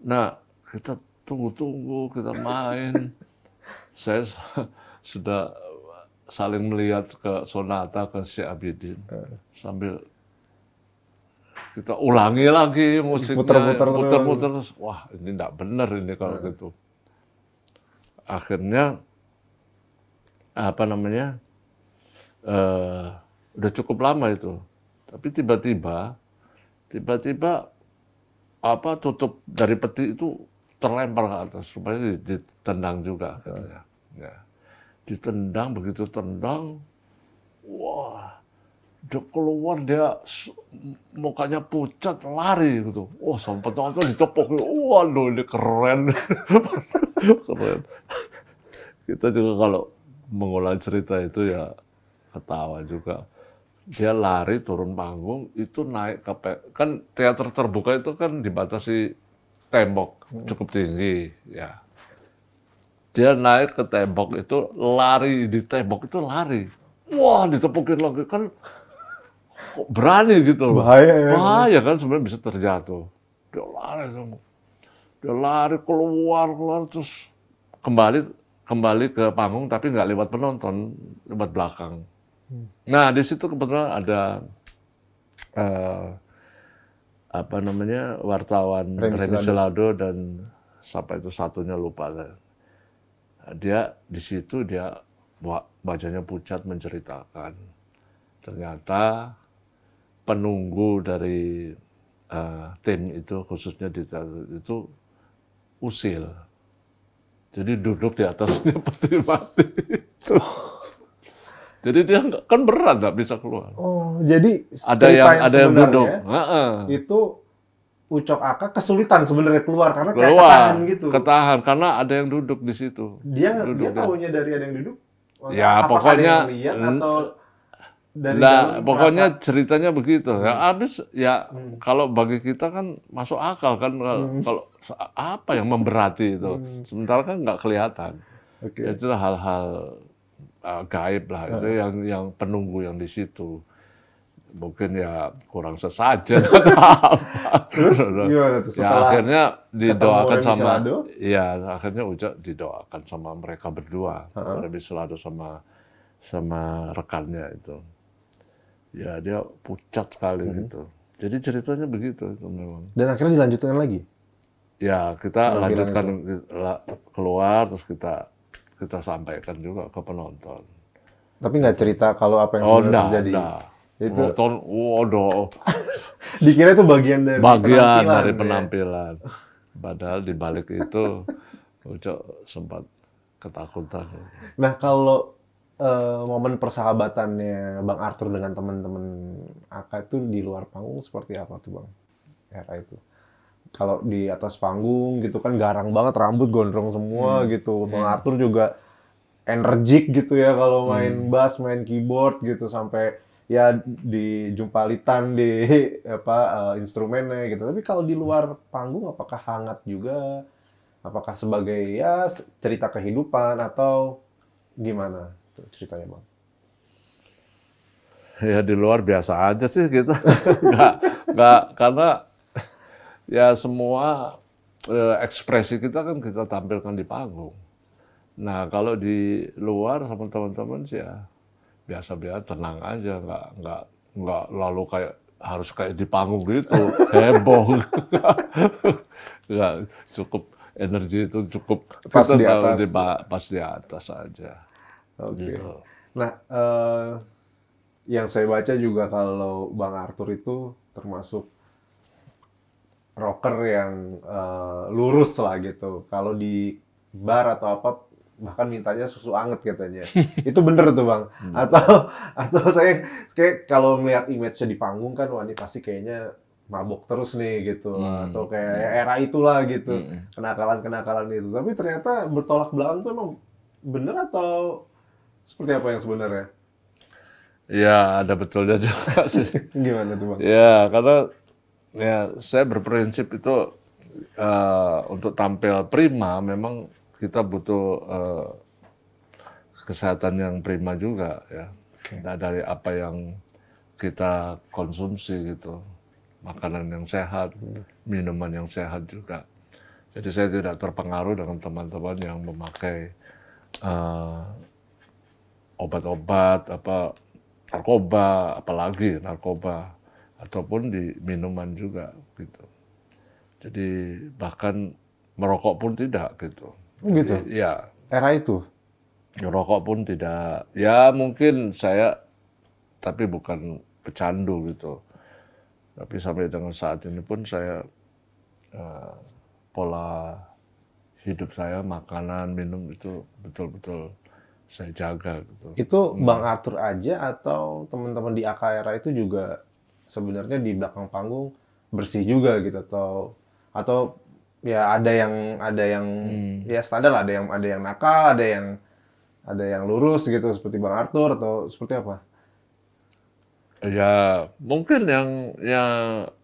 Nah kita tunggu-tunggu kita main. Saya sudah saling melihat ke Sonata ke si Abidin eh. sambil kita ulangi lagi musiknya muter-muter muter-muter wah ini tidak benar ini kalau eh. gitu akhirnya apa namanya uh, udah cukup lama itu tapi tiba-tiba tiba-tiba apa tutup dari peti itu terlempar ke atas supaya ditendang juga katanya. Ya. Ditendang begitu tendang, wah dia keluar dia mukanya pucat lari gitu. Wah sampai tuh ditepok, wah waduh ini keren, keren. Kita juga kalau mengulang cerita itu ya ketawa juga dia lari turun panggung itu naik ke kan teater terbuka itu kan dibatasi tembok cukup tinggi ya dia naik ke tembok itu lari di tembok itu lari wah ditepukin lagi kan berani gitu loh bahaya ya. bahaya kan sebenarnya bisa terjatuh dia lari dia lari keluar keluar terus kembali kembali ke panggung tapi nggak lewat penonton lewat belakang hmm. nah di situ kebetulan ada uh, apa namanya wartawan Remi Selado dan siapa itu satunya lupa dia di situ dia wajahnya pucat menceritakan ternyata penunggu dari uh, tim itu khususnya di itu usil jadi duduk di atasnya peti mati itu jadi dia kan berat nggak bisa keluar. Oh, jadi ada yang, ada yang itu Ucok Aka kesulitan sebenarnya keluar karena keluar, ketahan gitu. Ketahan karena ada yang duduk di situ. Dia duduk, dia tahunya dari ada yang duduk. ya pokoknya ada yang atau dari nah, pokoknya merasa... ceritanya begitu. Ya, hmm. Ya habis ya hmm. kalau bagi kita kan masuk akal kan hmm. kalau apa yang memberati itu. Hmm. Sementara kan nggak kelihatan. Okay. Itu hal-hal uh, gaib lah itu yang yang penunggu yang di situ mungkin ya kurang sesajen terus ya, gimana tuh ya akhirnya didoakan sama ya akhirnya ujak didoakan sama mereka berdua uh -huh. selalu sama sama rekannya itu ya dia pucat sekali uh mhm. -huh. gitu jadi ceritanya begitu itu memang dan akhirnya dilanjutkan lagi ya kita lanjutkan keluar terus kita kita sampaikan juga ke penonton. Tapi nggak cerita kalau apa yang oh, sebenarnya terjadi. Nah. Itu penonton, waduh. Dikira itu bagian dari bagian penampilan, dari ya. penampilan. Ya? Padahal di balik itu Ucok sempat ketakutan. Nah kalau uh, momen persahabatannya Bang Arthur dengan teman-teman Aka itu di luar panggung seperti apa tuh Bang? Era itu kalau di atas panggung gitu kan garang banget rambut gondrong semua hmm. gitu bang hmm. Arthur juga energik gitu ya kalau hmm. main hmm. bass main keyboard gitu sampai ya jumpalitan di apa uh, instrumennya gitu tapi kalau di luar panggung apakah hangat juga apakah sebagai ya cerita kehidupan atau gimana Tuh, ceritanya bang ya di luar biasa aja sih gitu nggak nggak karena ya semua eh, ekspresi kita kan kita tampilkan di panggung. Nah kalau di luar sama teman-teman sih ya biasa-biasa tenang aja, nggak nggak nggak lalu kayak harus kayak di panggung gitu heboh nggak cukup energi itu cukup pas di atas di, pas di atas aja oke okay. gitu. nah uh, yang saya baca juga kalau bang Arthur itu termasuk rocker yang uh, lurus lah gitu. Kalau di bar atau apa bahkan mintanya susu anget katanya. itu bener tuh bang. Hmm. Atau atau saya kayak kalau melihat image di panggung kan wah ini pasti kayaknya mabok terus nih gitu hmm. atau kayak ya era itulah gitu hmm. kenakalan kenakalan itu. Tapi ternyata bertolak belakang tuh emang bener atau seperti apa yang sebenarnya? Ya ada betulnya juga sih. Gimana tuh bang? Ya karena ya saya berprinsip itu uh, untuk tampil prima memang kita butuh uh, kesehatan yang prima juga ya. Okay. dari apa yang kita konsumsi gitu, makanan yang sehat, minuman yang sehat juga. Jadi saya tidak terpengaruh dengan teman-teman yang memakai uh, obat-obat, apa narkoba, apalagi narkoba ataupun di minuman juga gitu. Jadi bahkan merokok pun tidak gitu. Oh, gitu. Jadi, ya. Era itu. Merokok pun tidak. Ya mungkin saya tapi bukan pecandu gitu. Tapi sampai dengan saat ini pun saya eh, pola hidup saya makanan minum itu betul-betul saya jaga gitu. Itu Bang hmm. Arthur aja atau teman-teman di AKRA itu juga sebenarnya di belakang panggung bersih juga gitu atau atau ya ada yang ada yang hmm. ya standar ada yang ada yang nakal ada yang ada yang lurus gitu seperti bang Arthur atau seperti apa ya mungkin yang yang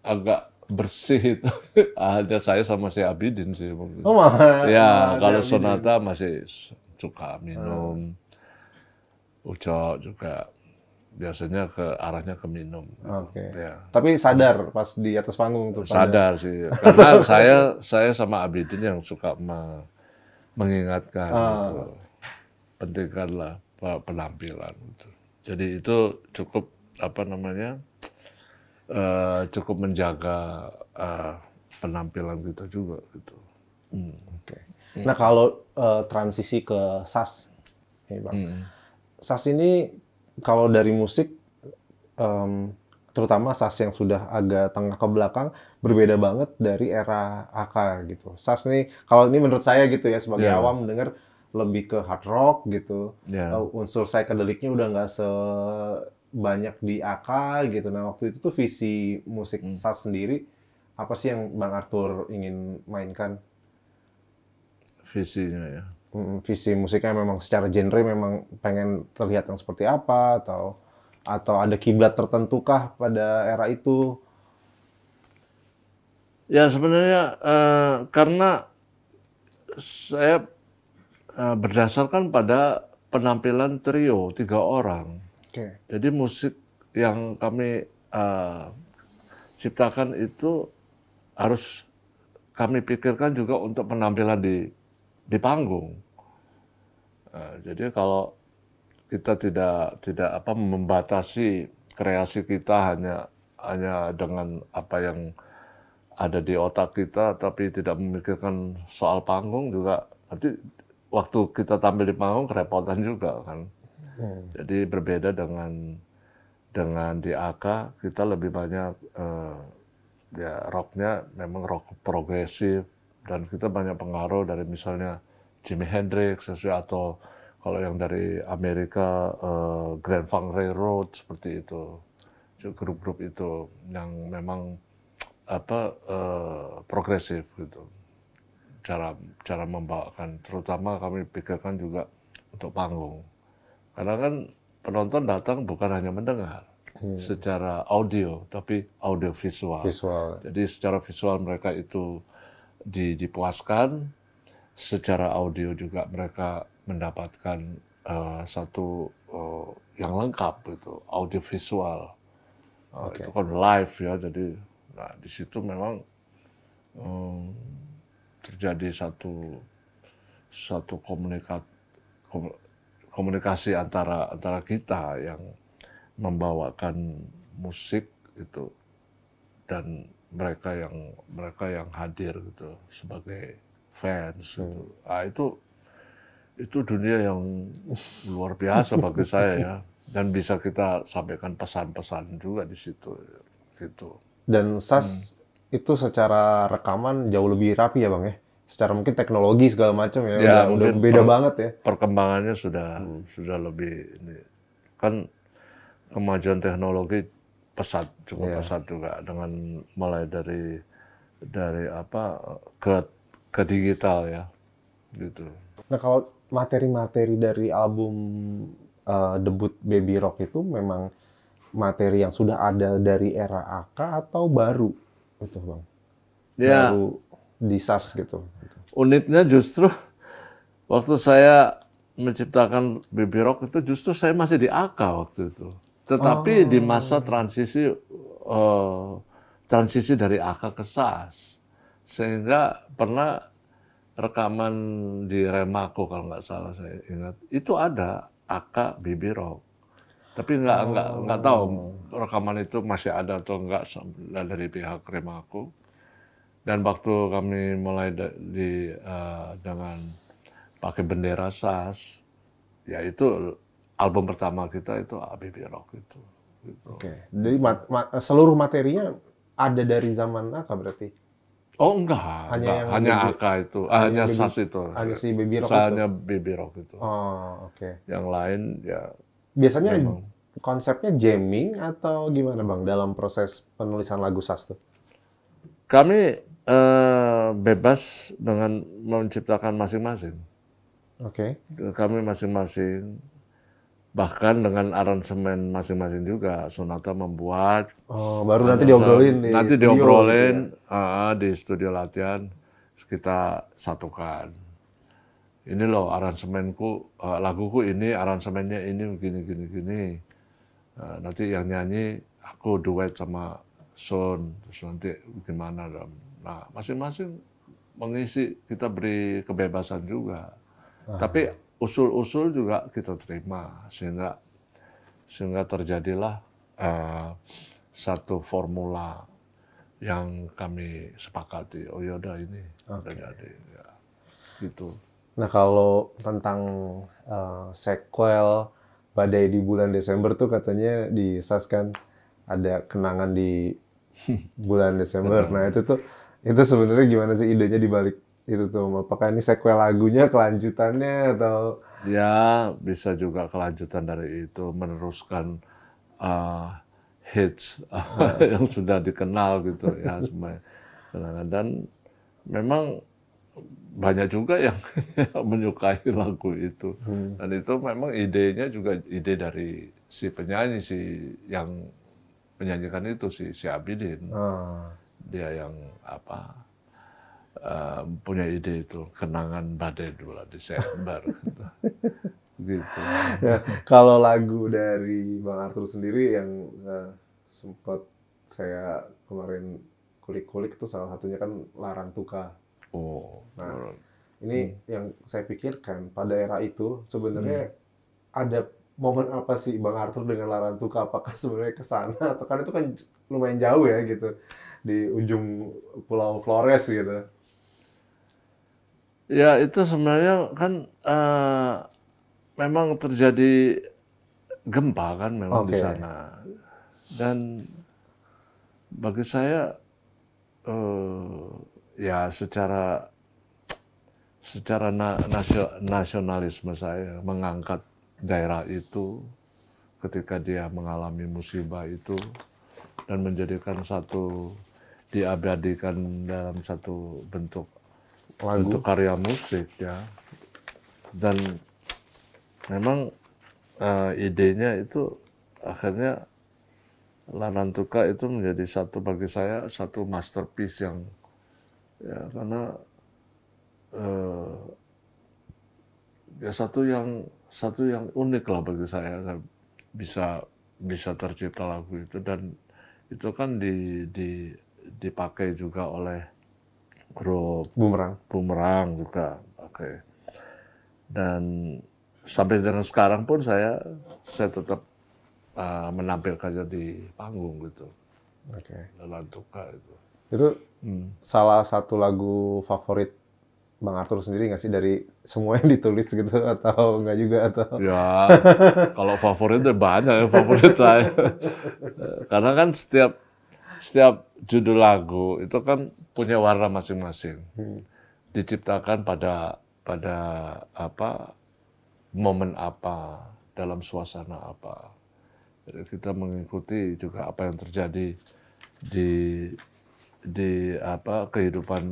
agak bersih itu ada saya sama si Abidin sih mungkin oh, malah, ya kalau si sonata masih suka minum hmm. ucok juga biasanya ke arahnya ke minum. Oke. Okay. Ya. Tapi sadar pas di atas panggung tuh. Sadar sih, karena saya saya sama Abidin yang suka me mengingatkan ah. gitu. pentingkanlah penampilan. Gitu. Jadi itu cukup apa namanya uh, cukup menjaga uh, penampilan kita juga gitu. Hmm. Oke. Okay. Nah kalau uh, transisi ke SAS, nih bang, hmm. SAS ini kalau dari musik um, terutama sas yang sudah agak tengah ke belakang berbeda banget dari era AK gitu. Sas nih kalau ini menurut saya gitu ya sebagai yeah. awam mendengar lebih ke hard rock gitu. Yeah. Uh, unsur psychedelicnya udah nggak sebanyak di AK gitu. Nah waktu itu tuh visi musik hmm. sas sendiri apa sih yang Bang Arthur ingin mainkan? Visinya ya. Mm, visi musiknya memang secara genre memang pengen terlihat yang seperti apa atau atau ada kiblat tertentu kah pada era itu? Ya sebenarnya uh, karena saya uh, berdasarkan pada penampilan trio tiga orang. Okay. Jadi musik yang kami uh, ciptakan itu harus kami pikirkan juga untuk penampilan di di panggung. Eh, jadi kalau kita tidak tidak apa membatasi kreasi kita hanya hanya dengan apa yang ada di otak kita tapi tidak memikirkan soal panggung juga nanti waktu kita tampil di panggung kerepotan juga kan hmm. jadi berbeda dengan dengan di AK kita lebih banyak uh, ya rocknya memang rock progresif dan kita banyak pengaruh dari misalnya Jimi Hendrix atau kalau yang dari Amerika uh, Grand Funk Railroad seperti itu grup-grup itu yang memang apa uh, progresif gitu cara cara membawakan terutama kami pikirkan juga untuk panggung karena kan penonton datang bukan hanya mendengar hmm. secara audio tapi audio visual. visual jadi secara visual mereka itu dipuaskan secara audio juga mereka mendapatkan uh, satu uh, yang lengkap gitu, audio visual. Uh, eh, okay. Itu kan live ya, jadi nah di situ memang um, terjadi satu satu komunikat komunikasi antara antara kita yang membawakan musik itu dan mereka yang mereka yang hadir gitu sebagai fans hmm. Gitu. Ah, itu itu dunia yang luar biasa bagi saya ya dan bisa kita sampaikan pesan-pesan juga di situ gitu. Dan SAS hmm. itu secara rekaman jauh lebih rapi ya Bang ya. Secara mungkin teknologi segala macam ya, ya udah, udah beda per, banget ya. Perkembangannya sudah hmm. sudah lebih ini. Kan kemajuan teknologi pesat cukup yeah. pesat juga dengan mulai dari dari apa eh, ke ke digital ya gitu nah kalau materi-materi dari album uh, debut Baby Rock itu memang materi yang sudah ada dari era AK atau baru gitu bang ya. baru di gitu Unitnya justru waktu saya menciptakan Baby Rock itu justru saya masih di AK waktu itu tetapi oh. di masa oh. transisi uh, transisi dari AK ke SAS sehingga pernah rekaman di Remako kalau nggak salah saya ingat itu ada Aka Bibi Rock tapi nggak oh. nggak nggak tahu rekaman itu masih ada atau nggak dari pihak Remako dan waktu kami mulai di, di uh, eh, dengan pakai bendera SAS ya itu album pertama kita itu Bibi Rock itu gitu. oke okay. jadi mat, mat, seluruh materinya ada dari zaman Aka berarti Oh enggak, hanya, enggak. hanya AK itu, ah, hanya, hanya SAS itu. Hanya si Baby Rock itu? Baby Rock itu. Oh, oke. Okay. Yang lain ya... Biasanya memang. konsepnya jamming atau gimana Bang dalam proses penulisan lagu SAS itu? Kami eh, bebas dengan menciptakan masing-masing. Oke. Okay. Kami masing-masing bahkan dengan aransemen masing-masing juga Sonata membuat oh baru nanti diobrolin di nanti studio, diobrolin ya. uh, di studio latihan kita satukan ini loh aransemenku uh, laguku ini aransemennya ini begini gini gini uh, nanti yang nyanyi aku duet sama Son terus nanti gimana dong nah masing-masing mengisi kita beri kebebasan juga ah. tapi usul-usul juga kita terima sehingga sehingga terjadilah uh, satu formula yang kami sepakati. Oh yaudah ini okay. terjadi ya, gitu. Nah kalau tentang uh, sequel badai di bulan Desember tuh katanya di SAS kan ada kenangan di bulan Desember. nah itu tuh itu sebenarnya gimana sih idenya dibalik itu tuh apakah ini sequel lagunya kelanjutannya atau ya bisa juga kelanjutan dari itu meneruskan uh, hits ah. yang sudah dikenal gitu ya semuanya dan memang banyak juga yang menyukai lagu itu hmm. dan itu memang idenya juga ide dari si penyanyi si yang menyanyikan itu si si Abidin hmm. dia yang apa um, punya ide itu kenangan badai 2 Desember gitu. Ya, kalau lagu dari Bang Arthur sendiri yang uh, sempat saya kemarin kulik-kulik itu salah satunya kan larang tuka. Oh. Nah, ini hmm. yang saya pikirkan pada era itu sebenarnya hmm. ada momen apa sih Bang Arthur dengan larang tuka? Apakah sebenarnya ke sana atau kan itu kan lumayan jauh ya gitu di ujung Pulau Flores gitu. Ya itu sebenarnya kan uh, memang terjadi gempa kan memang okay. di sana dan bagi saya uh, ya secara secara na nasio nasionalisme saya mengangkat daerah itu ketika dia mengalami musibah itu dan menjadikan satu diabadikan dalam satu bentuk lagu untuk karya musik ya dan memang uh, idenya itu akhirnya Larantuka itu menjadi satu bagi saya satu masterpiece yang ya karena uh, ya satu yang satu yang unik lah bagi saya bisa bisa tercipta lagu itu dan itu kan di, di dipakai juga oleh grup bumerang bumerang juga oke okay. dan sampai dengan sekarang pun saya saya tetap uh, eh, menampilkannya di panggung gitu oke okay. dalam itu itu hmm. salah satu lagu favorit Bang Arthur sendiri nggak sih dari semua yang ditulis gitu atau nggak juga atau? Ya, kalau favoritnya banyak ya favorit saya. Karena kan setiap setiap judul lagu itu kan punya warna masing-masing. Hmm. Diciptakan pada pada apa momen apa, dalam suasana apa. Jadi kita mengikuti juga apa yang terjadi di di apa kehidupan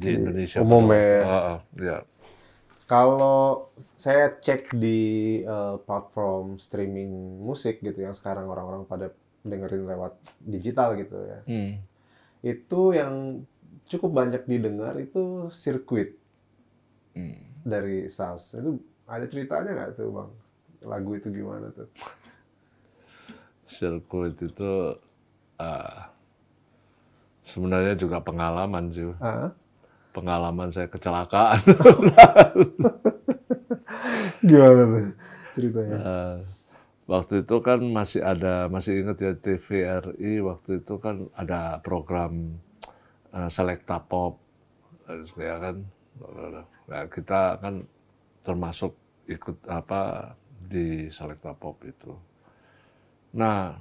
di, di Indonesia umumnya. Uh, uh, ya. Kalau saya cek di uh, platform streaming musik gitu yang sekarang orang-orang pada dengerin lewat digital gitu ya. Hmm. Itu yang cukup banyak didengar itu sirkuit hmm. dari sas Itu ada ceritanya nggak tuh bang? Lagu itu gimana tuh? Sirkuit itu uh, sebenarnya juga pengalaman sih. Uh? Pengalaman saya kecelakaan. gimana tuh ceritanya? Uh, waktu itu kan masih ada masih ingat ya TVRI waktu itu kan ada program uh, selekta pop ya kan nah, kita kan termasuk ikut apa di selekta pop itu nah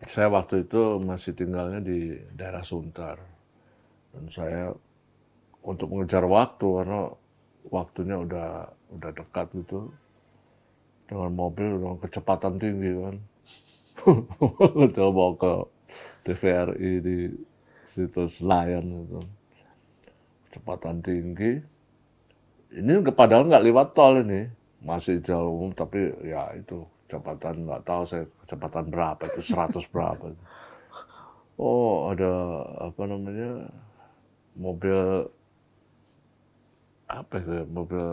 saya waktu itu masih tinggalnya di daerah Suntar dan saya untuk mengejar waktu karena waktunya udah udah dekat gitu dengan mobil dengan kecepatan tinggi kan kita bawa ke TVRI di situs Senayan itu kecepatan tinggi ini padahal nggak lewat tol ini masih jauh tapi ya itu kecepatan nggak tahu saya kecepatan berapa itu 100 berapa oh ada apa namanya mobil apa itu ya, mobil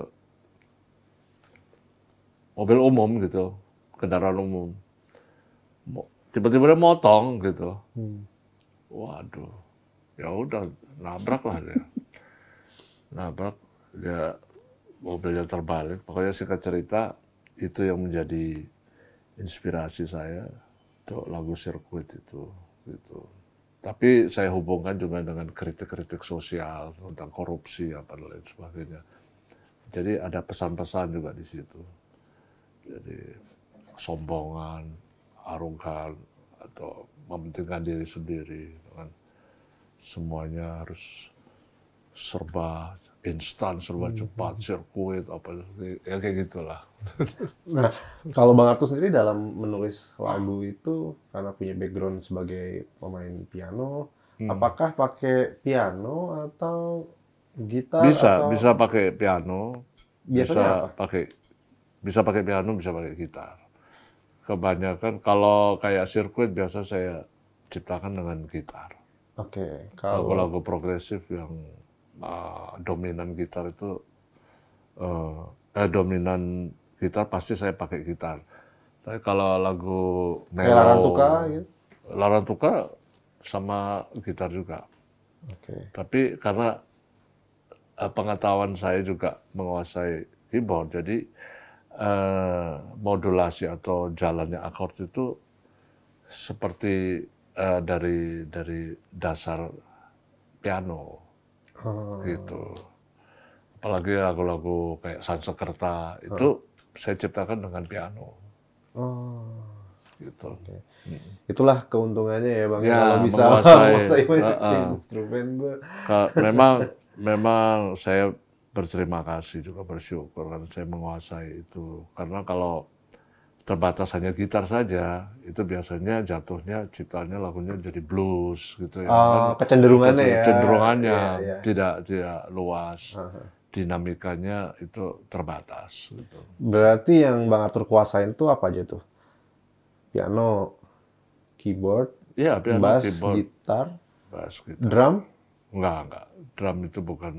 mobil umum gitu, kendaraan umum. Tiba-tiba dia motong gitu. Hmm. Waduh, ya udah nabrak lah dia. nabrak, dia mobilnya terbalik. Pokoknya singkat cerita, itu yang menjadi inspirasi saya untuk lagu sirkuit itu. Gitu. Tapi saya hubungkan juga dengan kritik-kritik sosial tentang korupsi apa dan lain sebagainya. Jadi ada pesan-pesan juga di situ. Jadi sombongan, arungkan, atau mementingkan diri sendiri. Gitu kan. Semuanya harus serba instan, serba hmm. cepat, sirkuit, apa ya kayak gitulah. Nah, kalau Bang Artus sendiri dalam menulis lagu itu karena punya background sebagai pemain piano, hmm. apakah pakai piano atau gitar? Bisa, atau... bisa pakai piano. Biasanya bisa apa? pakai bisa pakai piano, bisa pakai gitar. Kebanyakan kalau kayak sirkuit biasa saya ciptakan dengan gitar. Oke. Okay, kalau lagu progresif yang uh, dominan gitar itu uh, eh, dominan gitar pasti saya pakai gitar. Tapi kalau lagu melo, Larantuka gitu. Larantuka sama gitar juga. Okay. Tapi karena eh, pengetahuan saya juga menguasai keyboard, jadi Eh, modulasi atau jalannya akord itu seperti uh, dari dari dasar piano hmm. gitu. Apalagi lagu-lagu kayak Sansekerta itu hmm. saya ciptakan dengan piano. Oh. Gitu. hmm. gitu. Itulah keuntungannya ya bang ya, ya kalau bisa menguasai, menguasai uh, instrumen. memang memang saya berterima kasih juga bersyukur karena saya menguasai itu. Karena kalau terbatas hanya gitar saja, itu biasanya jatuhnya ciptanya lagunya jadi blues gitu ya. Oh, kan, kecenderungannya ya. Kecenderungannya iya, iya. tidak tidak luas. Uh -huh. Dinamikanya itu terbatas gitu. Berarti yang Bang Arthur kuasain tuh apa aja tuh? Piano, keyboard, ya, piano, bass, keyboard, gitar, bass, gitar, drum? Enggak, enggak. Drum itu bukan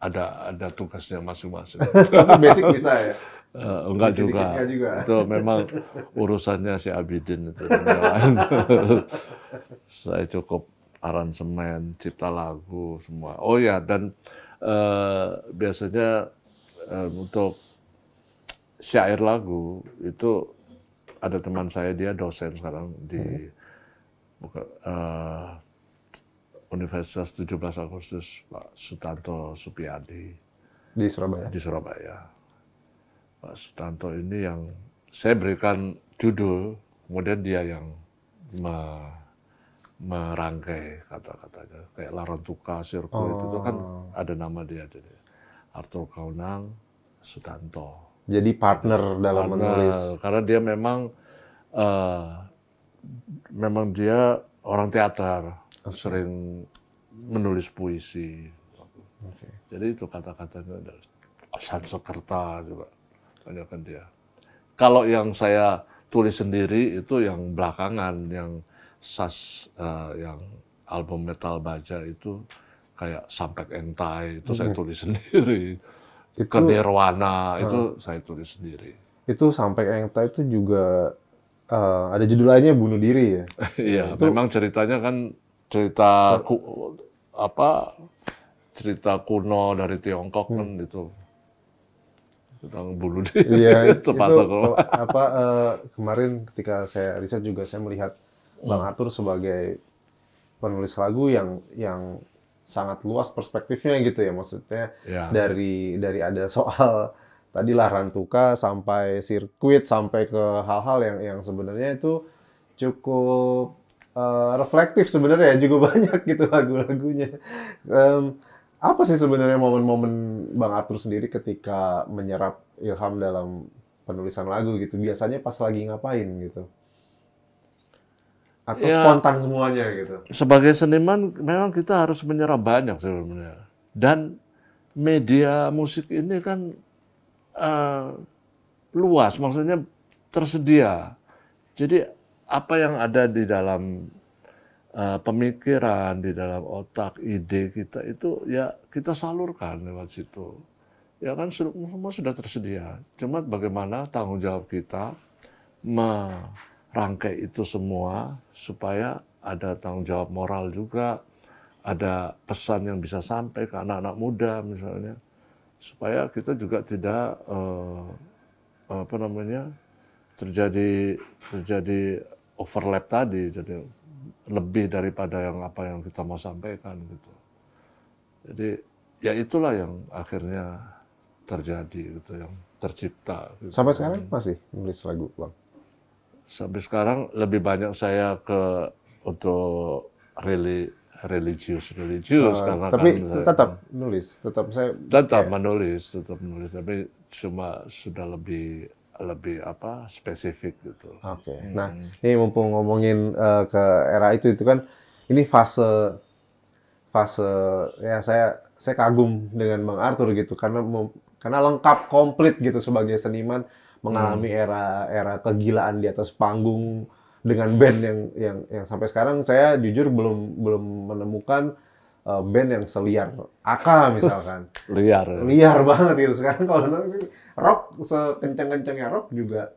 ada ada tugasnya masing-masing. Basic bisa ya. Uh, enggak juga. juga. Itu memang urusannya si Abidin itu. Saya cukup aransemen, cipta lagu, semua. Oh ya, dan uh, biasanya uh, untuk syair lagu itu ada teman saya dia dosen sekarang di hmm. buka, uh, Universitas 17 Agustus Pak Sutanto Supiadi di Surabaya. Di Surabaya. Pak Sutanto ini yang saya berikan judul, kemudian dia yang me, merangkai kata-katanya kayak laron tuka oh. itu kan ada nama dia jadi Arthur Kaunang Sutanto jadi partner dalam partner, menulis karena dia memang uh, memang dia orang teater sering menulis puisi. Okay. Jadi itu kata-katanya ada Sansekerta juga tanyakan dia. Kalau yang saya tulis sendiri itu yang belakangan yang sas uh, yang album metal baja itu kayak sampai Entai itu okay. saya tulis sendiri. Itu, Ke Nirwana uh, itu saya tulis sendiri. Itu sampai Entai itu juga uh, ada judul lainnya bunuh diri ya. Iya, memang ceritanya kan cerita ku, apa cerita kuno dari Tiongkok kan hmm. kan itu tentang bulu diri. ya, itu apa uh, kemarin ketika saya riset juga saya melihat hmm. Bang Arthur sebagai penulis lagu yang yang sangat luas perspektifnya gitu ya maksudnya ya. dari dari ada soal tadi lah rantuka sampai sirkuit sampai ke hal-hal yang yang sebenarnya itu cukup Eh, reflektif sebenarnya juga banyak gitu lagu-lagunya. Um, apa sih sebenarnya momen-momen Bang Arthur sendiri ketika menyerap ilham dalam penulisan lagu gitu? Biasanya pas lagi ngapain gitu? Atau ya, spontan semuanya gitu? Sebagai seniman memang kita harus menyerap banyak sebenarnya. Dan media musik ini kan uh, luas, maksudnya tersedia. Jadi apa yang ada di dalam uh, pemikiran, di dalam otak, ide kita itu ya kita salurkan lewat situ. Ya kan semua sudah tersedia. Cuma bagaimana tanggung jawab kita merangkai itu semua supaya ada tanggung jawab moral juga, ada pesan yang bisa sampai ke anak-anak muda misalnya, supaya kita juga tidak uh, apa namanya terjadi terjadi overlap tadi jadi lebih daripada yang apa yang kita mau sampaikan gitu jadi ya itulah yang akhirnya terjadi gitu yang tercipta gitu. sampai sekarang masih nulis lagu bang sampai sekarang lebih banyak saya ke untuk really religius religius uh, karena tapi kan tetap saya, nulis tetap saya tetap kayak... menulis tetap menulis tapi cuma sudah lebih lebih apa spesifik gitu. Oke. Okay. Hmm. Nah, ini mumpung ngomongin uh, ke era itu itu kan ini fase fase ya saya saya kagum dengan Bang Arthur gitu karena karena lengkap komplit gitu sebagai seniman mengalami hmm. era era kegilaan di atas panggung dengan band yang yang yang sampai sekarang saya jujur belum belum menemukan eh, band yang seliar Aka misalkan. liar. Liar banget gitu sekarang kalau rock sekencang-kencangnya rock juga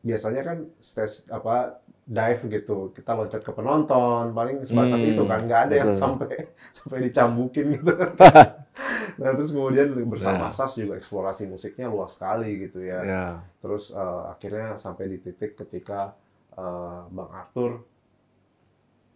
biasanya kan stage apa dive gitu kita loncat ke penonton paling sebatas hmm, itu kan nggak ada betul. yang sampai sampai dicambukin gitu nah terus kemudian bersama yeah. SAS juga eksplorasi musiknya luas sekali gitu ya yeah. terus uh, akhirnya sampai di titik ketika uh, Bang Arthur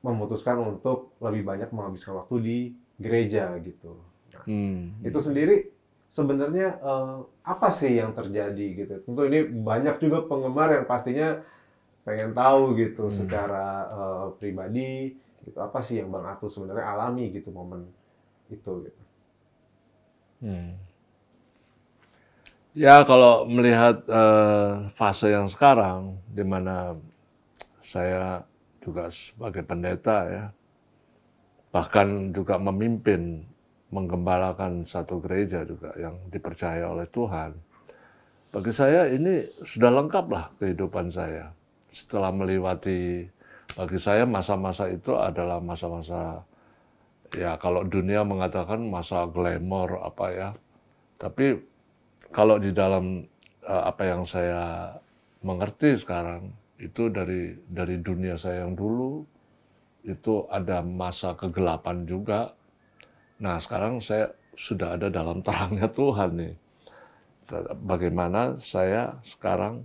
memutuskan untuk lebih banyak menghabiskan waktu di gereja gitu nah, hmm, itu sendiri sebenarnya uh, apa sih yang terjadi gitu. Tentu ini banyak juga penggemar yang pastinya pengen tahu gitu hmm. secara uh, pribadi gitu apa sih yang Bang Atul sebenarnya alami gitu momen itu gitu. Hmm. Ya kalau melihat uh, fase yang sekarang di mana saya juga sebagai pendeta ya bahkan juga memimpin menggembalakan satu gereja juga yang dipercaya oleh Tuhan. Bagi saya ini sudah lengkap lah kehidupan saya. Setelah melewati, bagi saya masa-masa itu adalah masa-masa, ya kalau dunia mengatakan masa glamor apa ya. Tapi kalau di dalam eh, apa yang saya mengerti sekarang, itu dari dari dunia saya yang dulu, itu ada masa kegelapan juga, Nah sekarang saya sudah ada dalam terangnya Tuhan nih. Bagaimana saya sekarang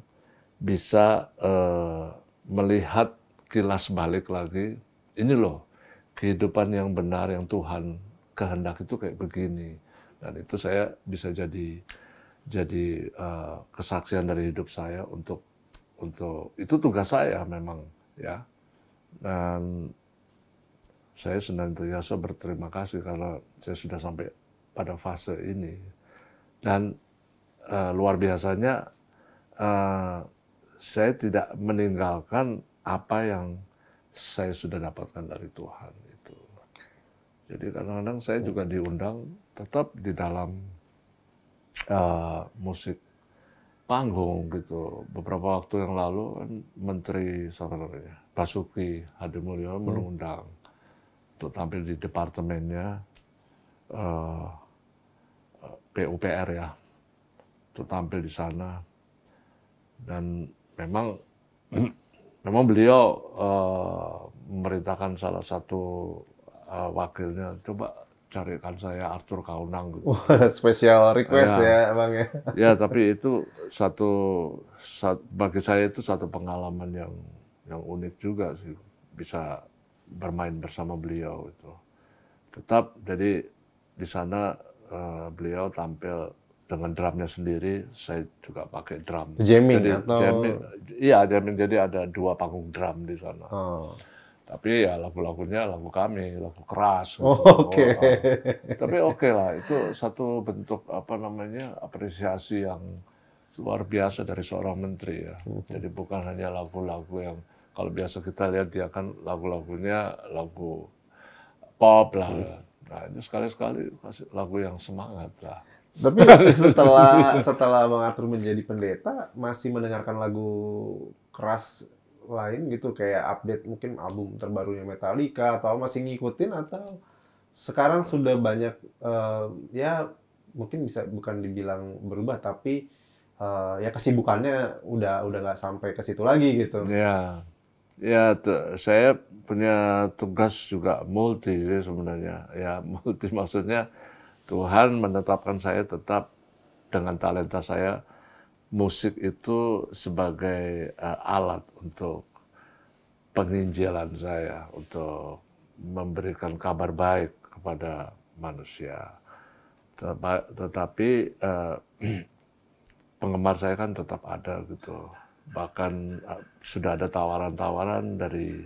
bisa uh, melihat kilas balik lagi. Ini loh kehidupan yang benar yang Tuhan kehendak itu kayak begini. Dan itu saya bisa jadi jadi uh, kesaksian dari hidup saya untuk untuk itu tugas saya memang ya dan saya senantiasa berterima kasih kalau saya sudah sampai pada fase ini. Dan uh, luar biasanya uh, saya tidak meninggalkan apa yang saya sudah dapatkan dari Tuhan itu. Jadi kadang-kadang saya juga diundang tetap di dalam uh, musik panggung gitu. Beberapa waktu yang lalu kan Menteri sebenarnya Basuki Hadi Mulyono hmm. mengundang untuk gitu, tampil di departemennya uh, eh, eh, PUPR ya untuk tampil di sana dan memang memang beliau uh, memerintahkan salah satu uh, wakilnya coba carikan saya Arthur Kaunang gitu. spesial request ya, ya bang ya. Ya tapi itu satu, satu bagi saya itu satu pengalaman yang yang unik juga sih bisa bermain bersama beliau itu. Tetap jadi di sana uh, beliau tampil dengan drumnya sendiri, saya juga pakai drum. Jamming jadi, atau? Jamming, iya jamming, jadi ada dua panggung drum di sana. Oh. Tapi ya lagu-lagunya lagu kami, lagu keras. Gitu. Oh, oke. Okay. tapi oke okay lah, itu satu bentuk apa namanya apresiasi yang luar biasa dari seorang menteri ya. Hmm. Jadi bukan hanya lagu-lagu yang kalau biasa kita lihat dia kan lagu-lagunya lagu pop lah. Hmm. Nah ini sekali-sekali kasih lagu yang semangat lah. Tapi setelah setelah mengatur menjadi pendeta masih mendengarkan lagu keras lain gitu kayak update mungkin album terbarunya Metallica atau masih ngikutin atau sekarang sudah banyak uh, ya mungkin bisa bukan dibilang berubah tapi uh, ya kesibukannya udah udah nggak sampai ke situ lagi gitu. Iya. Ya, saya punya tugas juga multi sebenarnya. Ya, multi maksudnya Tuhan menetapkan saya tetap dengan talenta saya musik itu sebagai uh, alat untuk penginjilan saya untuk memberikan kabar baik kepada manusia. Tetapi uh, penggemar saya kan tetap ada gitu bahkan ah, sudah ada tawaran-tawaran dari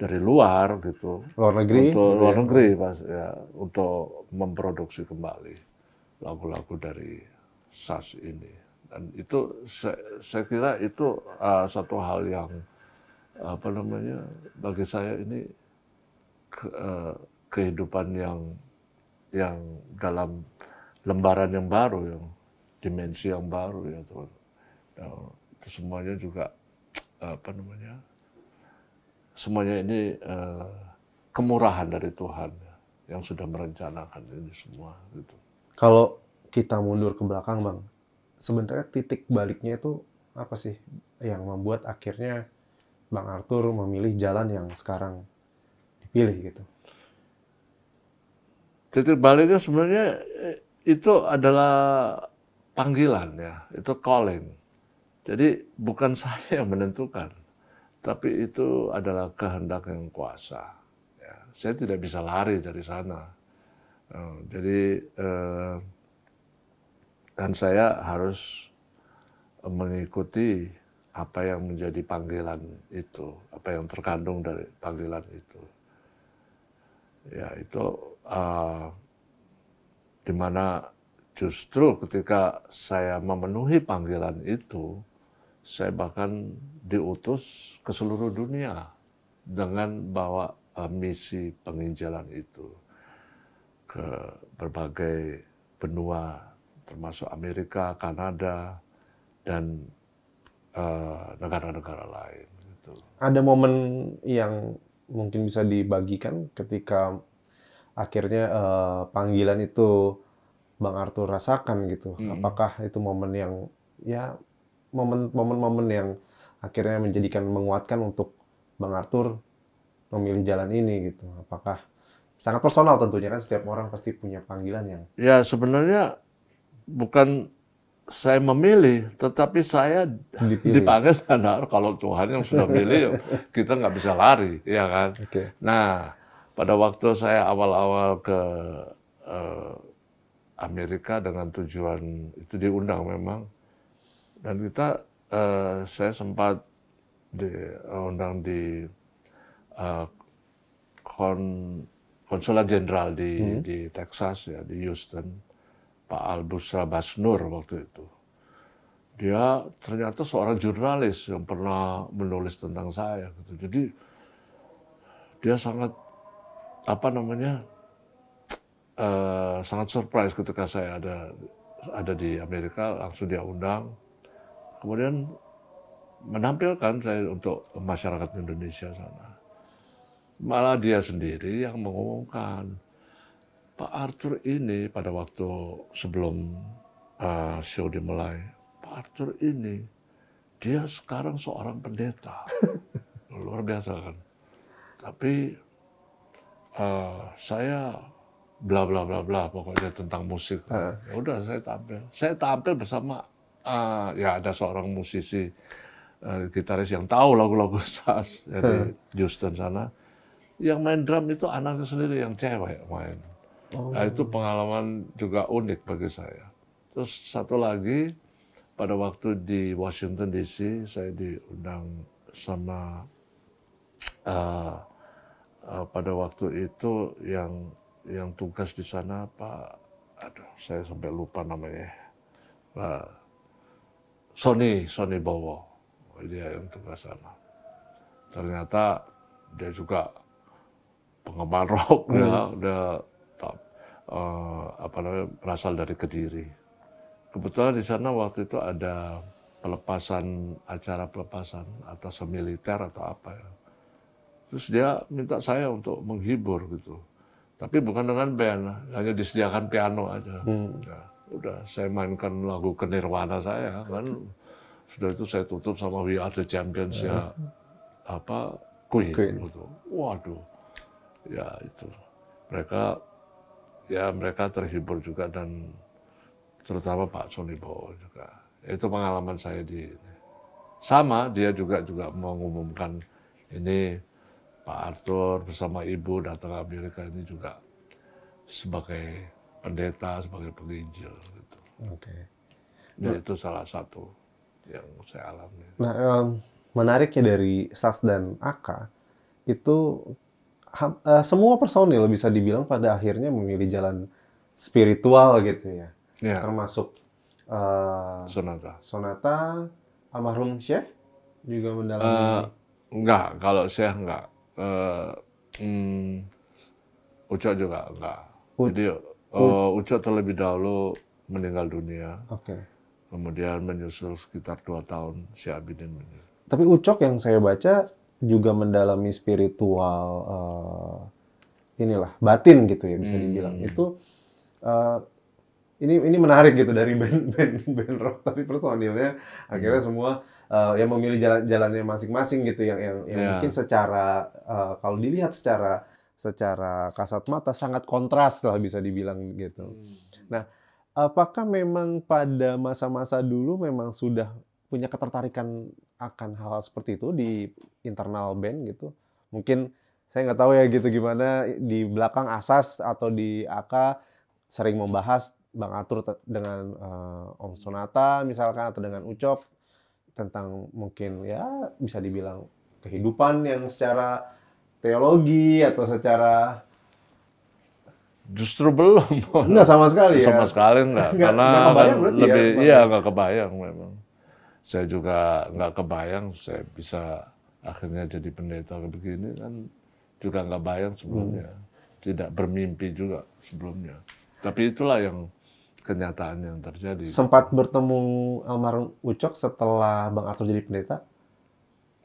dari luar gitu luar negeri untuk iya. luar negeri pas ya untuk memproduksi kembali lagu-lagu dari SAS ini dan itu saya, saya kira itu uh, satu hal yang apa namanya bagi saya ini ke, uh, kehidupan yang yang dalam lembaran yang baru yang dimensi yang baru ya teman. Nah, semuanya juga apa namanya? Semuanya ini eh, kemurahan dari Tuhan yang sudah merencanakan ini semua gitu. Kalau kita mundur ke belakang, Bang, sebenarnya titik baliknya itu apa sih yang membuat akhirnya Bang Arthur memilih jalan yang sekarang dipilih gitu? Titik baliknya sebenarnya eh, itu adalah panggilan ya, itu calling. Jadi bukan saya yang menentukan, tapi itu adalah kehendak yang kuasa. Ya, saya tidak bisa lari dari sana. Oh, jadi eh, dan saya harus mengikuti apa yang menjadi panggilan itu, apa yang terkandung dari panggilan itu. Ya itu eh, dimana justru ketika saya memenuhi panggilan itu, saya bahkan diutus ke seluruh dunia dengan bawa eh, misi penginjalan itu ke berbagai benua termasuk Amerika, Kanada dan eh, negara-negara uh, lain. Gitu. Ada momen yang mungkin bisa dibagikan ketika akhirnya uh, panggilan itu Bang Arthur rasakan gitu. Mm -hmm. Apakah itu momen yang ya momen-momen yang akhirnya menjadikan menguatkan untuk Bang Arthur memilih jalan ini gitu? Apakah sangat personal tentunya kan setiap orang pasti punya panggilan yang Ya, sebenarnya bukan saya memilih, tetapi saya Dipilih. dipanggil karena kalau Tuhan yang sudah pilih, ya kita nggak bisa lari, ya kan? Okay. Nah, pada waktu saya awal-awal ke uh, Amerika dengan tujuan itu diundang memang dan kita uh, saya sempat diundang di uh, kon konsulat jenderal di hmm. di Texas ya di Houston Pak Albusra Basnur waktu itu dia ternyata seorang jurnalis yang pernah menulis tentang saya gitu. Jadi dia sangat apa namanya uh, sangat surprise ketika saya ada ada di Amerika langsung dia undang kemudian menampilkan saya untuk masyarakat Indonesia sana. Malah dia sendiri yang mengumumkan Pak Arthur ini pada waktu sebelum uh, show dimulai, Pak Arthur ini dia sekarang seorang pendeta, luar biasa kan. Tapi uh, saya bla bla bla bla pokoknya tentang musik. Uh. Ya udah saya tampil, saya tampil bersama uh, ya ada seorang musisi uh, gitaris yang tahu lagu-lagu sas dari hmm. Houston sana. Yang main drum itu anaknya sendiri yang cewek main. Nah, oh. Nah, itu pengalaman juga unik bagi saya. Terus satu lagi pada waktu di Washington DC saya diundang sama uh, uh, pada waktu itu yang yang tugas di sana Pak aduh saya sampai lupa namanya Pak Sony, Sony Bowo. Dia yang tugas sana. Ternyata dia juga penggemar rock, hmm. dia, dia uh, eh, apa namanya, berasal dari Kediri. Kebetulan di sana waktu itu ada pelepasan, acara pelepasan atas militer atau apa ya. Terus dia minta saya untuk menghibur gitu. Tapi bukan dengan band, hanya disediakan piano aja. Hmm. Ya udah saya mainkan lagu kenirwana saya kan sudah itu saya tutup sama We Are The Champions ya apa Queen, Queen. Gitu. waduh ya itu mereka ya mereka terhibur juga dan terutama Pak Sony Bowo juga itu pengalaman saya di sama dia juga juga mengumumkan ini Pak Arthur bersama Ibu datang Amerika ini juga sebagai pendeta sebagai penginjil gitu. Oke. Okay. Nah, itu salah satu yang saya alami. Nah, um, menariknya dari SAS dan AK itu uh, semua personil bisa dibilang pada akhirnya memilih jalan spiritual gitu ya. ya. Termasuk uh, Sonata. Sonata almarhum Syekh juga mendalami. Uh, enggak, kalau Syekh enggak. Uh, hmm, Ucok juga enggak. Jadi uh, oh, oh, Ucok terlebih dahulu meninggal dunia. Oke. Okay. Kemudian menyusul sekitar dua tahun si Abidin meninggal. Tapi Ucok yang saya baca juga mendalami spiritual uh, inilah batin gitu ya bisa hmm. dibilang. Hmm. Itu uh, ini ini menarik gitu dari band band band rock tapi personilnya akhirnya hmm. semua uh, yang memilih jalan jalannya masing-masing gitu yang yang, yang yeah. mungkin secara uh, kalau dilihat secara secara kasat mata sangat kontras lah bisa dibilang gitu. Hmm. Nah, apakah memang pada masa-masa dulu memang sudah punya ketertarikan akan hal-hal seperti itu di internal band gitu? Mungkin saya nggak tahu ya gitu gimana di belakang asas atau di AK sering membahas Bang Atur dengan uh, Om Sonata misalkan atau dengan Ucok tentang mungkin ya bisa dibilang kehidupan yang secara teologi atau secara Justru belum. Enggak sama sekali ya? Sama sekali enggak. enggak Karena enggak lebih, ya? Iya, enggak kebayang memang. Saya juga enggak kebayang saya bisa akhirnya jadi pendeta begini kan juga enggak bayang sebelumnya. Hmm. Tidak bermimpi juga sebelumnya. Tapi itulah yang kenyataan yang terjadi. Sempat bertemu almarhum Ucok setelah Bang Arthur jadi pendeta?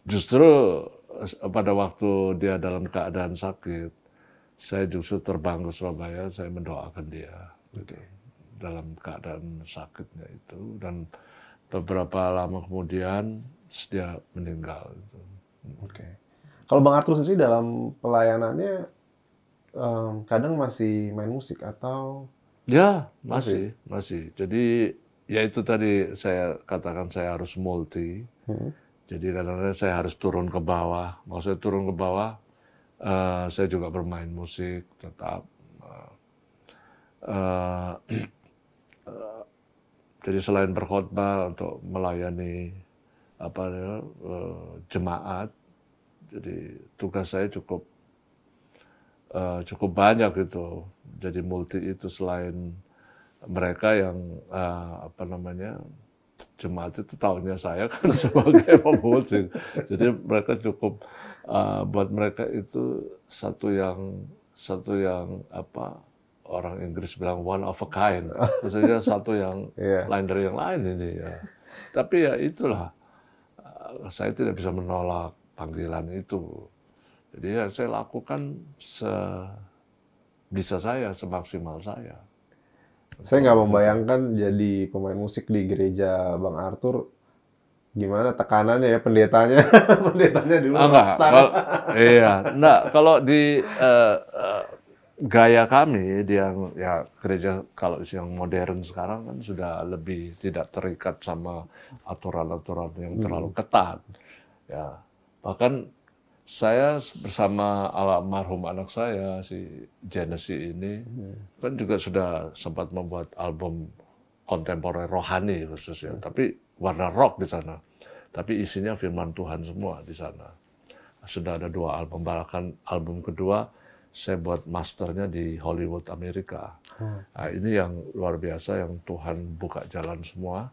Justru pada waktu dia dalam keadaan sakit, saya justru terbang ke Surabaya, saya mendoakan dia gitu, dalam keadaan sakitnya itu dan beberapa lama kemudian dia meninggal. Gitu. Oke. Kalau Bang Arthur sendiri dalam pelayanannya um, kadang masih main musik atau? Ya masih, masih. masih. Jadi ya itu tadi saya katakan saya harus multi. Hmm jadi kadang-kadang saya harus turun ke bawah. Mau saya turun ke bawah, uh, saya juga bermain musik tetap. Uh, uh, jadi selain berkhotbah untuk melayani apa uh, jemaat, jadi tugas saya cukup uh, cukup banyak gitu. Jadi multi itu selain mereka yang uh, apa namanya jemaat itu tahunya saya kan sebagai pemusik. Jadi mereka cukup uh, buat mereka itu satu yang satu yang apa orang Inggris bilang one of a kind. Maksudnya satu yang yeah. lain dari yang lain ini ya. Tapi ya itulah eh, saya tidak bisa menolak panggilan itu. Jadi ya saya lakukan se bisa saya, semaksimal saya. Saya nggak membayangkan jadi pemain musik di gereja Bang Arthur gimana tekanannya ya pendetanya pendetanya dulu ah, enggak, kalau, iya nah kalau di uh, uh, gaya kami dia ya gereja kalau yang modern sekarang kan sudah lebih tidak terikat sama aturan-aturan yang hmm. terlalu ketat ya bahkan saya bersama almarhum anak saya si Genesi ini hmm. kan juga sudah sempat membuat album kontemporer rohani khususnya, hmm. tapi warna rock di sana. Tapi isinya firman Tuhan semua di sana. Sudah ada dua album, bahkan album kedua saya buat masternya di Hollywood Amerika. Hmm. Nah, ini yang luar biasa yang Tuhan buka jalan semua.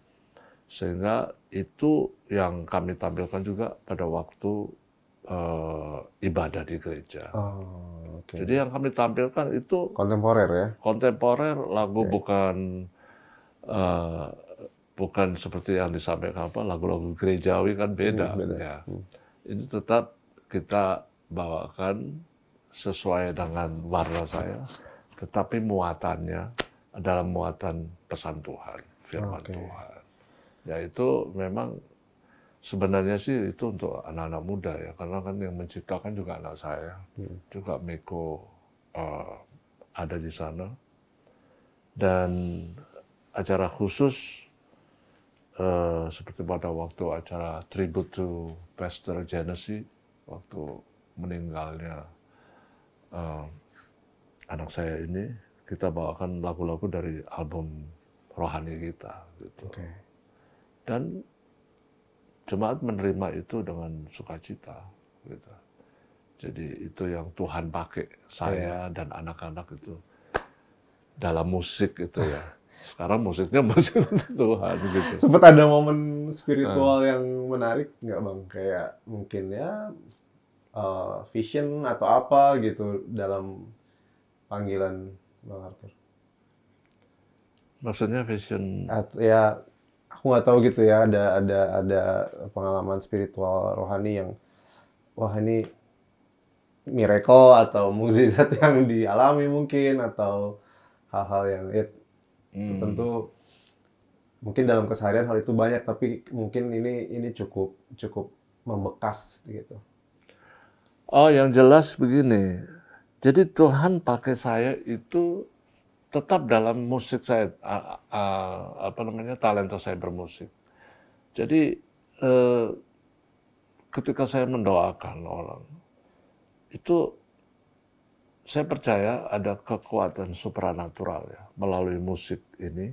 Sehingga itu yang kami tampilkan juga pada waktu uh, ibadah di gereja. Oh, okay. Jadi yang kami tampilkan itu kontemporer ya. Kontemporer lagu okay. bukan uh, bukan seperti yang disampaikan apa lagu-lagu gerejawi kan hmm, beda, hmm, beda. ya. Hmm. Ini tetap kita bawakan sesuai dengan warna saya, tetapi muatannya adalah muatan pesan Tuhan, firman okay. Tuhan. Yaitu memang Sebenarnya sih itu untuk anak-anak muda ya, karena kan yang menciptakan juga anak saya, hmm. juga Miko uh, eh, ada di sana. Dan acara khusus uh, seperti pada waktu acara tribute to Pastor Genesee, waktu meninggalnya uh, anak saya ini, kita bawakan lagu-lagu dari album rohani kita gitu. Okay. Dan jemaat menerima itu dengan sukacita. Gitu. Jadi itu yang Tuhan pakai saya iya. dan anak-anak itu dalam musik itu ya. Sekarang musiknya masih untuk Tuhan gitu. Sempat ada momen spiritual hmm. yang menarik nggak bang? Kayak mungkin ya uh, vision atau apa gitu dalam panggilan bang Arthur. Maksudnya vision? At, ya aku nggak tahu gitu ya ada ada ada pengalaman spiritual rohani yang wah ini miracle atau mukjizat yang dialami mungkin atau hal-hal yang ya, hmm. tentu mungkin dalam keseharian hal itu banyak tapi mungkin ini ini cukup cukup membekas gitu. Oh, yang jelas begini. Jadi Tuhan pakai saya itu tetap dalam musik saya apa namanya talenta saya bermusik. Jadi eh, ketika saya mendoakan orang itu saya percaya ada kekuatan supranatural ya melalui musik ini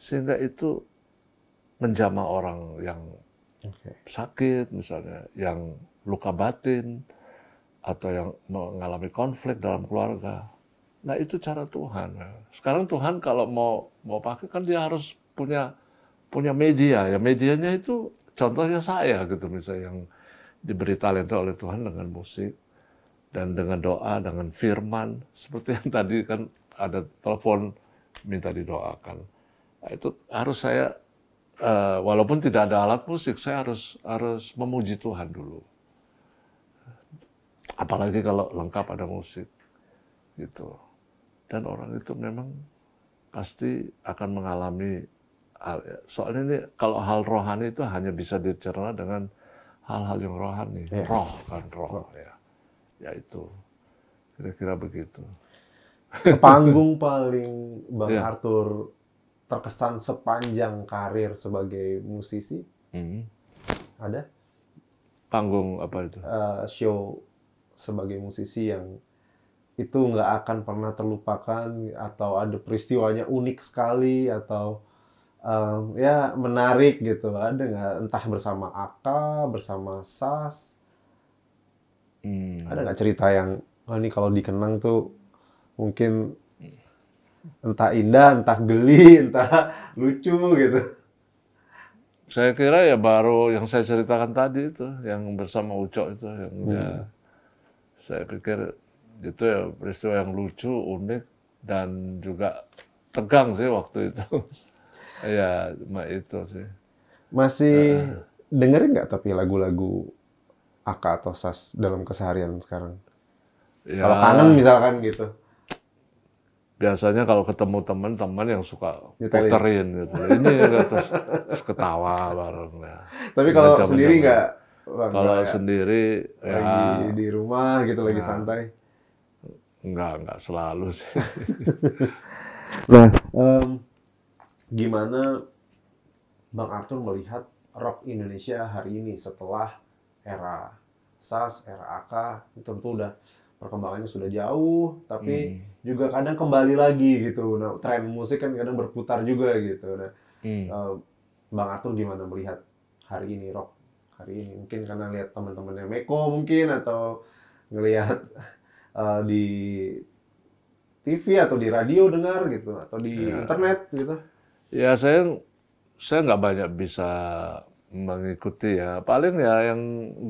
sehingga itu menjama orang yang okay. sakit misalnya yang luka batin atau yang mengalami konflik dalam keluarga Nah itu cara Tuhan. Sekarang Tuhan kalau mau mau pakai kan dia harus punya punya media ya medianya itu contohnya saya gitu misalnya yang diberi talenta oleh Tuhan dengan musik dan dengan doa dengan firman seperti yang tadi kan ada telepon minta didoakan nah, itu harus saya eh, walaupun tidak ada alat musik saya harus harus memuji Tuhan dulu apalagi kalau lengkap ada musik gitu dan orang itu memang pasti akan mengalami soalnya ini kalau hal rohani itu hanya bisa dicerna dengan hal-hal yang rohani ya. roh kan roh, roh. ya yaitu kira-kira begitu panggung paling bang ya. Arthur terkesan sepanjang karir sebagai musisi hmm. ada panggung apa itu uh, show sebagai musisi yang itu nggak akan pernah terlupakan atau ada peristiwanya unik sekali atau um, ya menarik gitu ada nggak entah bersama Aka bersama Sas hmm. ada nggak cerita yang oh, ini kalau dikenang tuh mungkin entah indah entah geli entah lucu gitu saya kira ya baru yang saya ceritakan tadi itu yang bersama Ucok itu yang hmm. ya, saya pikir itu ya peristiwa yang lucu, unik, dan juga tegang sih waktu itu. Iya, itu sih. Masih uh, dengerin nggak tapi lagu-lagu Aka atau Sas dalam keseharian sekarang? Ya, kalau kangen misalkan gitu. Biasanya kalau ketemu teman-teman yang suka puterin gitu. Ini terus, ketawa bareng ya. Tapi kalau sendiri nggak? Kalau sendiri ya lagi di rumah gitu ya. lagi santai Enggak, enggak selalu sih. nah, um, gimana Bang Arthur melihat rock Indonesia hari ini setelah era SAS, era AK, tentu udah perkembangannya sudah jauh, tapi hmm. juga kadang kembali lagi gitu. Nah, tren musik kan kadang berputar juga gitu. Nah, hmm. um, Bang Arthur gimana melihat hari ini rock hari ini? Mungkin karena lihat teman-temannya Meko mungkin atau ngelihat uh, di TV atau di radio dengar gitu atau di ya. internet gitu? Ya saya saya nggak banyak bisa mengikuti ya paling ya yang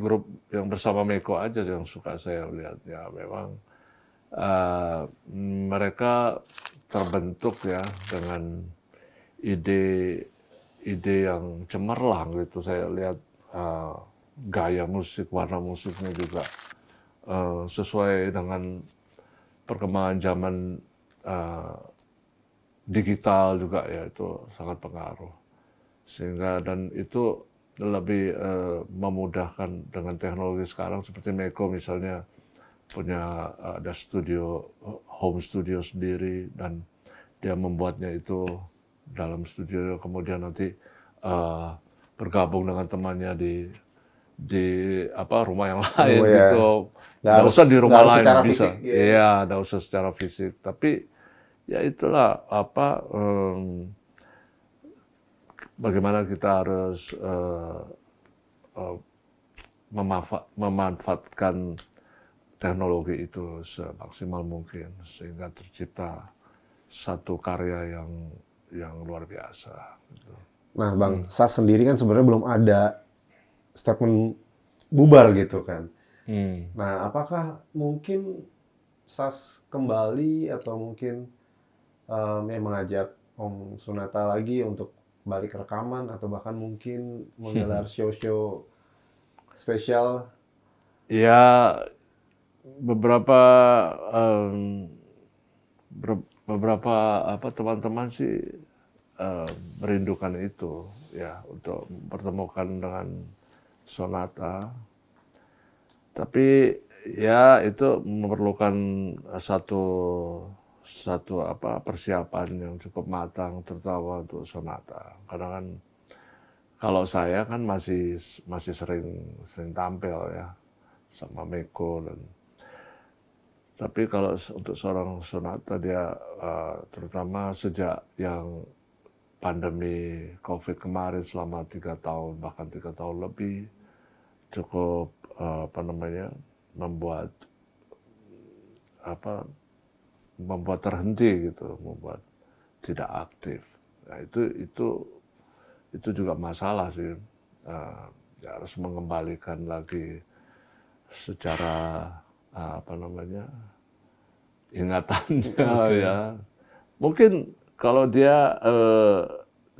grup yang bersama Meko aja yang suka saya lihat ya memang uh, mereka terbentuk ya dengan ide ide yang cemerlang gitu saya lihat uh, gaya musik warna musiknya juga Eh, sesuai dengan perkembangan zaman uh, digital juga ya itu sangat pengaruh sehingga dan itu lebih uh, memudahkan dengan teknologi sekarang seperti Meko misalnya punya ada studio home studio sendiri dan dia membuatnya itu dalam studio kemudian nanti uh, bergabung dengan temannya di di apa rumah yang oh, lain oh, iya. yeah. gitu. Nggak harus, usah di rumah lain secara bisa. Fisik, ya. Iya, nggak usah secara fisik. Tapi ya itulah apa um, bagaimana kita harus uh, uh, memanfaatkan teknologi itu semaksimal mungkin sehingga tercipta satu karya yang yang luar biasa. Gitu. Nah, Bang, hmm. saya sendiri kan sebenarnya belum ada statement bubar gitu kan. Hmm. Nah, apakah mungkin SAS kembali atau mungkin um, yang mengajak Om Sunata lagi untuk balik rekaman atau bahkan mungkin menggelar hmm. show-show spesial? Ya, beberapa um, beberapa apa teman-teman sih uh, merindukan itu ya untuk mempertemukan dengan sonata. Tapi ya itu memerlukan satu satu apa persiapan yang cukup matang terutama untuk sonata. Karena kan kalau saya kan masih masih sering sering tampil ya sama Meko dan tapi kalau untuk seorang sonata dia uh, terutama sejak yang pandemi COVID kemarin selama tiga tahun bahkan tiga tahun lebih cukup eh, apa namanya membuat apa membuat terhenti gitu, membuat tidak aktif. Nah, itu itu itu juga masalah sih. Uh, ya harus mengembalikan lagi secara eh, apa namanya ingatannya okay. ya. Mungkin kalau dia uh,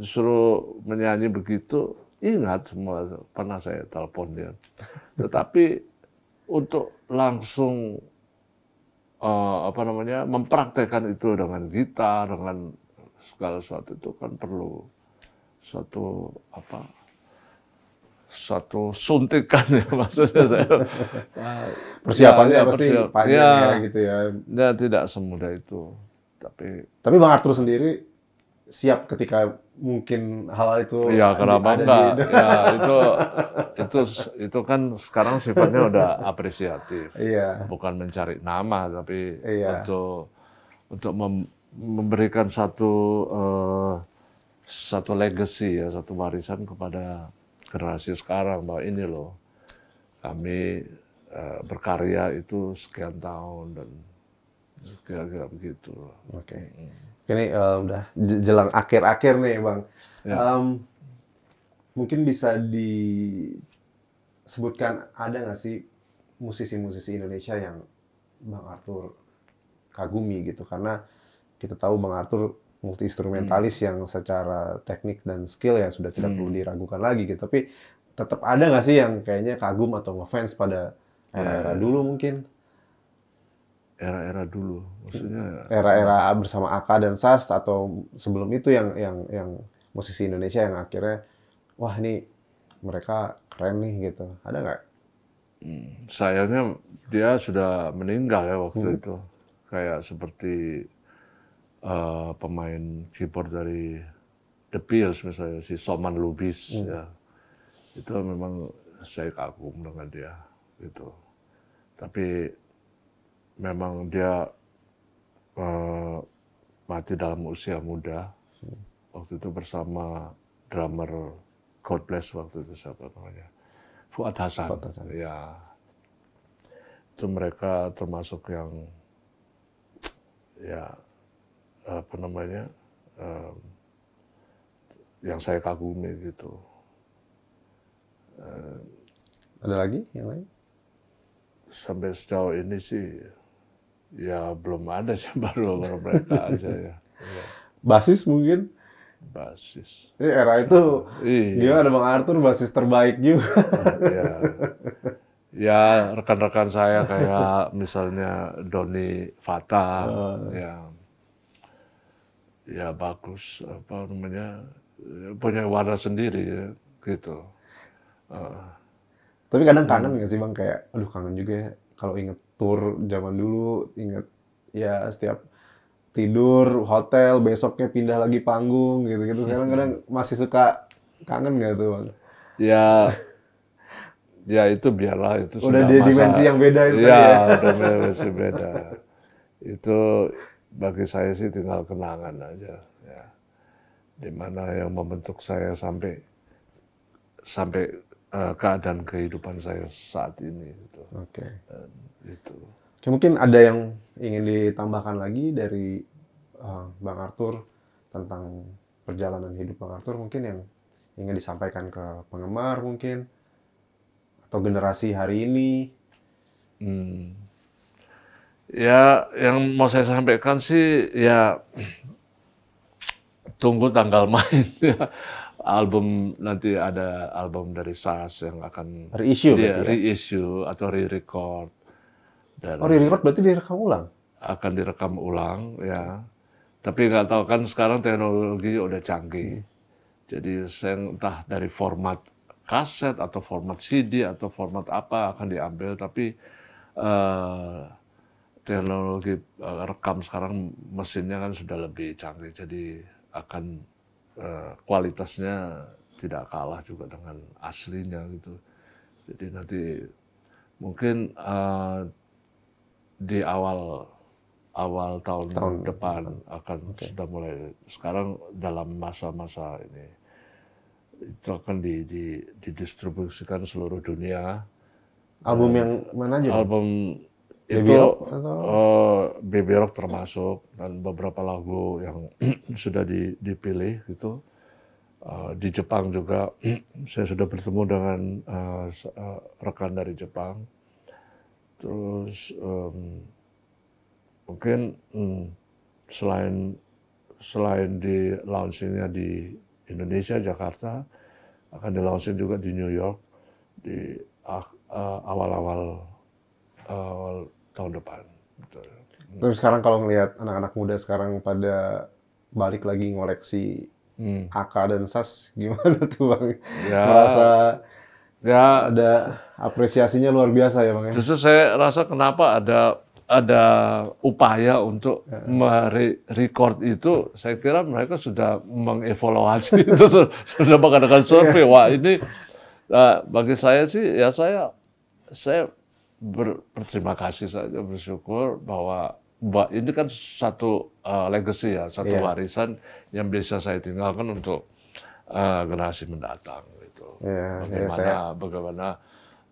suruh menyanyi begitu ingat semua pernah saya telepon dia. Tetapi untuk langsung uh, apa namanya mempraktekkan itu dengan gitar, dengan segala sesuatu itu kan perlu satu apa satu suntikan ya maksudnya saya persiapannya ya, ya pasti persiap, panjang ya, ya gitu ya. Ya tidak semudah itu. Tapi tapi Bang Arthur sendiri siap ketika mungkin hal itu ya kenapa enggak di... ya itu itu itu kan sekarang sifatnya udah apresiatif iya. bukan mencari nama tapi iya. untuk untuk mem, memberikan satu uh, satu legacy ya satu warisan kepada generasi sekarang bahwa ini loh kami uh, berkarya itu sekian tahun dan kira-kira begitu oke okay ini uh, udah jelang akhir-akhir nih bang. Ya. Um, mungkin bisa disebutkan ada nggak sih musisi-musisi Indonesia yang bang Arthur kagumi gitu karena kita tahu bang Arthur multi instrumentalis hmm. yang secara teknik dan skill ya sudah tidak perlu hmm. diragukan lagi gitu tapi tetap ada nggak sih yang kayaknya kagum atau ngefans pada ya. era-era dulu mungkin era-era dulu maksudnya era-era bersama Aka dan Sas atau sebelum itu yang yang yang musisi Indonesia yang akhirnya wah ini mereka keren nih gitu ada nggak? Hmm, sayangnya dia sudah meninggal ya waktu hmm. itu kayak seperti uh, pemain keyboard dari The Pills misalnya si Soman Lubis hmm. ya itu memang saya kagum dengan dia gitu tapi memang dia uh, mati dalam usia muda. Waktu itu bersama drummer God Bless waktu itu siapa namanya? Fuad Hasan. Fuad Hasan. Ya. Itu mereka termasuk yang ya apa namanya? Um, yang saya kagumi gitu. Um, Ada lagi yang lain? Sampai sejauh ini sih Ya belum ada sih baru baru mereka aja ya. Iya. Basis mungkin? Basis. Ini era itu iya. ada Bang Arthur basis terbaik juga. Iya. ya. rekan rekan-rekan saya kayak misalnya Doni Fata uh. Ah. yang ya bagus apa namanya punya warna sendiri ya, gitu. Uh. Tapi kadang hmm. kangen nggak sih bang kayak, aduh kangen juga ya kalau inget tour zaman dulu ingat ya setiap tidur hotel besoknya pindah lagi panggung gitu gitu sekarang hmm. kadang masih suka kangen nggak tuh bang ya ya itu biarlah itu sudah di masa, dimensi yang beda itu ya, ya. udah dimensi beda itu bagi saya sih tinggal kenangan aja ya dimana yang membentuk saya sampai sampai uh, keadaan kehidupan saya saat ini gitu. Oke. Okay. Gitu. Oke, ya, mungkin ada yang ingin ditambahkan lagi dari uh, Bang Arthur tentang perjalanan hidup Bang Arthur mungkin yang ingin disampaikan ke penggemar mungkin atau generasi hari ini. Hmm. Ya, yang mau saya sampaikan sih ya tunggu tanggal main. album nanti ada album dari SAS yang akan reissue ya, ya? reissue atau re-record dan oh, di berarti direkam ulang? Akan direkam ulang, ya. Tapi nggak tahu kan sekarang teknologi udah canggih. Hmm. Jadi saya entah dari format kaset atau format CD atau format apa akan diambil, tapi uh, teknologi uh, rekam sekarang mesinnya kan sudah lebih canggih, jadi akan uh, kualitasnya tidak kalah juga dengan aslinya gitu. Jadi nanti mungkin uh, di awal awal tahun, tahun depan akan okay. sudah mulai sekarang dalam masa-masa ini itu akan di, di, didistribusikan seluruh dunia album uh, yang mana aja album itu Baby Rock, eh, Baby Rock termasuk dan beberapa lagu yang sudah di, dipilih gitu uh, di Jepang juga saya sudah bertemu dengan uh, rekan dari Jepang terus um, mungkin hmm, selain selain di launchingnya di Indonesia Jakarta akan di launching juga di New York di ah, eh, awal-awal awal tahun depan. Gitu. Terus sekarang kalau ngelihat anak-anak muda sekarang pada balik lagi ngoleksi hmm. AK dan SAS gimana tuh bang? Ya, Merasa ya ada apresiasinya luar biasa ya bang. Ya. Justru saya rasa kenapa ada ada upaya untuk ya. merecord itu, saya kira mereka sudah mengevaluasi itu sudah mengadakan survei. Iya. Wah ini nah, bagi saya sih ya saya saya berterima kasih saja bersyukur bahwa ini kan satu uh, legacy ya, satu yeah. warisan yang bisa saya tinggalkan untuk uh, generasi mendatang yeah, iya, bagaimana yeah, saya... bagaimana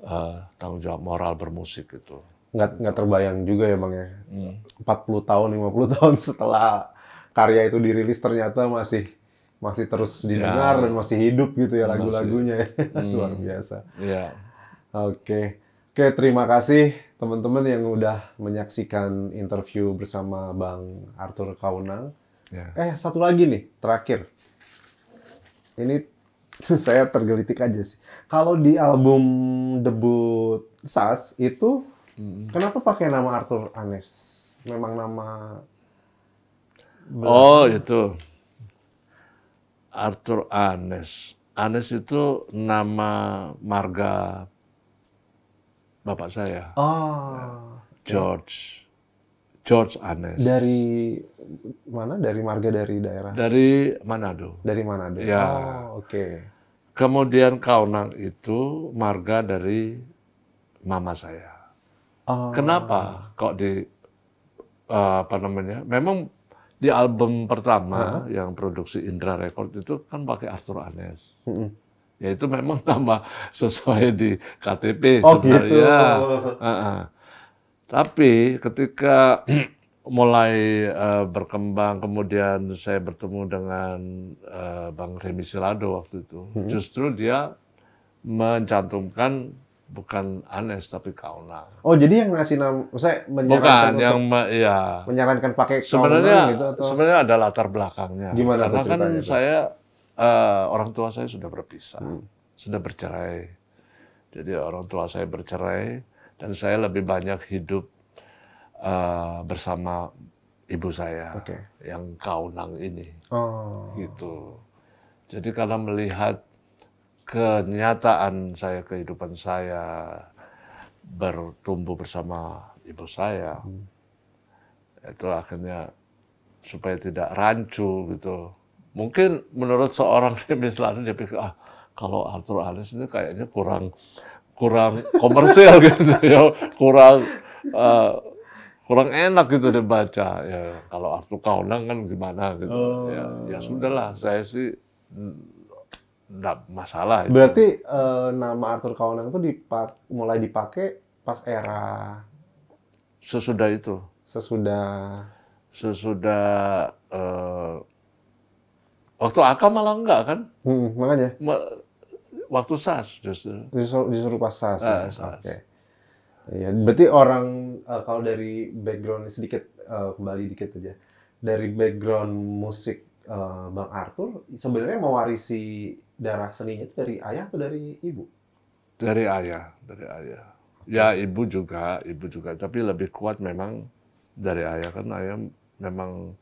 uh, tanggung jawab moral bermusik itu nggak nggak terbayang juga ya bang ya hmm. 40 tahun 50 tahun setelah karya itu dirilis ternyata masih masih terus ya. didengar ya. dan masih hidup gitu ya lagu-lagunya ya. hmm. luar biasa iya. oke oke terima kasih teman-teman yang udah menyaksikan interview bersama bang Arthur Kaunang ya. eh satu lagi nih terakhir ini saya tergelitik aja sih. Kalau di album debut SAS itu hmm. kenapa pakai nama Arthur Anes? Memang nama Oh, itu. Arthur Anes. Anes itu nama marga bapak saya. Oh. George. George Anes. Dari mana? Dari marga dari daerah? Dari Manado. Dari Manado. Ya. Oh, oke. Okay. Kemudian Kaunang itu marga dari mama saya. Oh. Kenapa kok di eh, apa namanya? Memang di album pertama uh -huh. yang produksi Indra Record itu kan pakai Astro Anes. Uh -huh. Ya itu memang nama sesuai di KTP oh, gitu. sebenarnya. Gitu. Uh -uh tapi ketika mulai uh, berkembang, kemudian saya bertemu dengan uh, Bang Remi Silado waktu itu, hmm. justru dia mencantumkan bukan Anes tapi Kauna. Oh jadi yang ngasih nama, saya menyarankan bukan, untuk, yang ya. menyarankan pakai sebenarnya, gitu atau? Sebenarnya ada latar belakangnya. Gimana Karena kan itu? saya uh, orang tua saya sudah berpisah, hmm. sudah bercerai. Jadi orang tua saya bercerai dan saya lebih banyak hidup uh, bersama ibu saya okay. yang kaunang ini. Oh. Gitu. Jadi karena melihat kenyataan saya kehidupan saya bertumbuh bersama ibu saya. Hmm. Itu akhirnya supaya tidak rancu gitu. Mungkin menurut seorang misalnya dia pikir ah kalau Arthur Alis ini kayaknya kurang kurang komersial gitu ya kurang uh, kurang enak gitu dibaca ya kalau Arthur Kaunang kan gimana gitu oh. ya, ya sudahlah saya sih enggak masalah itu. berarti uh, nama Arthur Kaunang itu dipak mulai dipakai pas era sesudah itu sesudah sesudah uh, waktu Aka malah enggak kan hmm, makanya waktu SAS justru. Disuruh, disuruh pas SAS. Uh, ya? SAS. Ah, okay. Ya, berarti orang uh, kalau dari background sedikit uh, kembali dikit aja. Dari background musik uh, Bang Arthur sebenarnya mewarisi darah seninya itu dari ayah atau dari ibu? Dari ayah, dari ayah. Ya ibu juga, ibu juga, tapi lebih kuat memang dari ayah kan ayah memang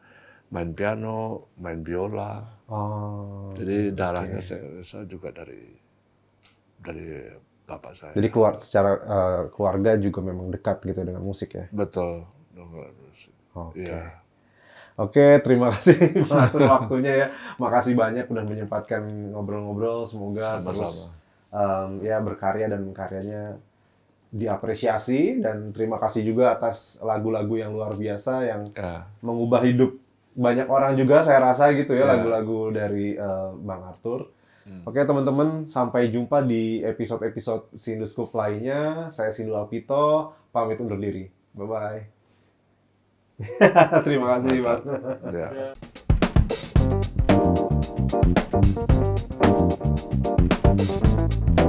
main piano, main biola. Oh. Jadi iya, darahnya saya, saya juga dari dari bapak saya. Jadi keluar secara uh, keluarga juga memang dekat gitu dengan musik ya. Betul. Oke. Okay. Ya. Oke, terima kasih mengatur waktunya ya. Makasih banyak udah menyempatkan ngobrol-ngobrol. Semoga Sama-sama. terus um, ya berkarya dan karyanya diapresiasi dan terima kasih juga atas lagu-lagu yang luar biasa yang yeah. mengubah hidup banyak orang juga saya rasa gitu ya, ya. lagu-lagu dari uh, Bang Arthur. Hmm. Oke teman-teman, sampai jumpa di episode-episode Sinduscope lainnya. Saya Sindu Alpito, pamit undur diri. Bye-bye. Terima kasih, Pak. Ya. Thank ya.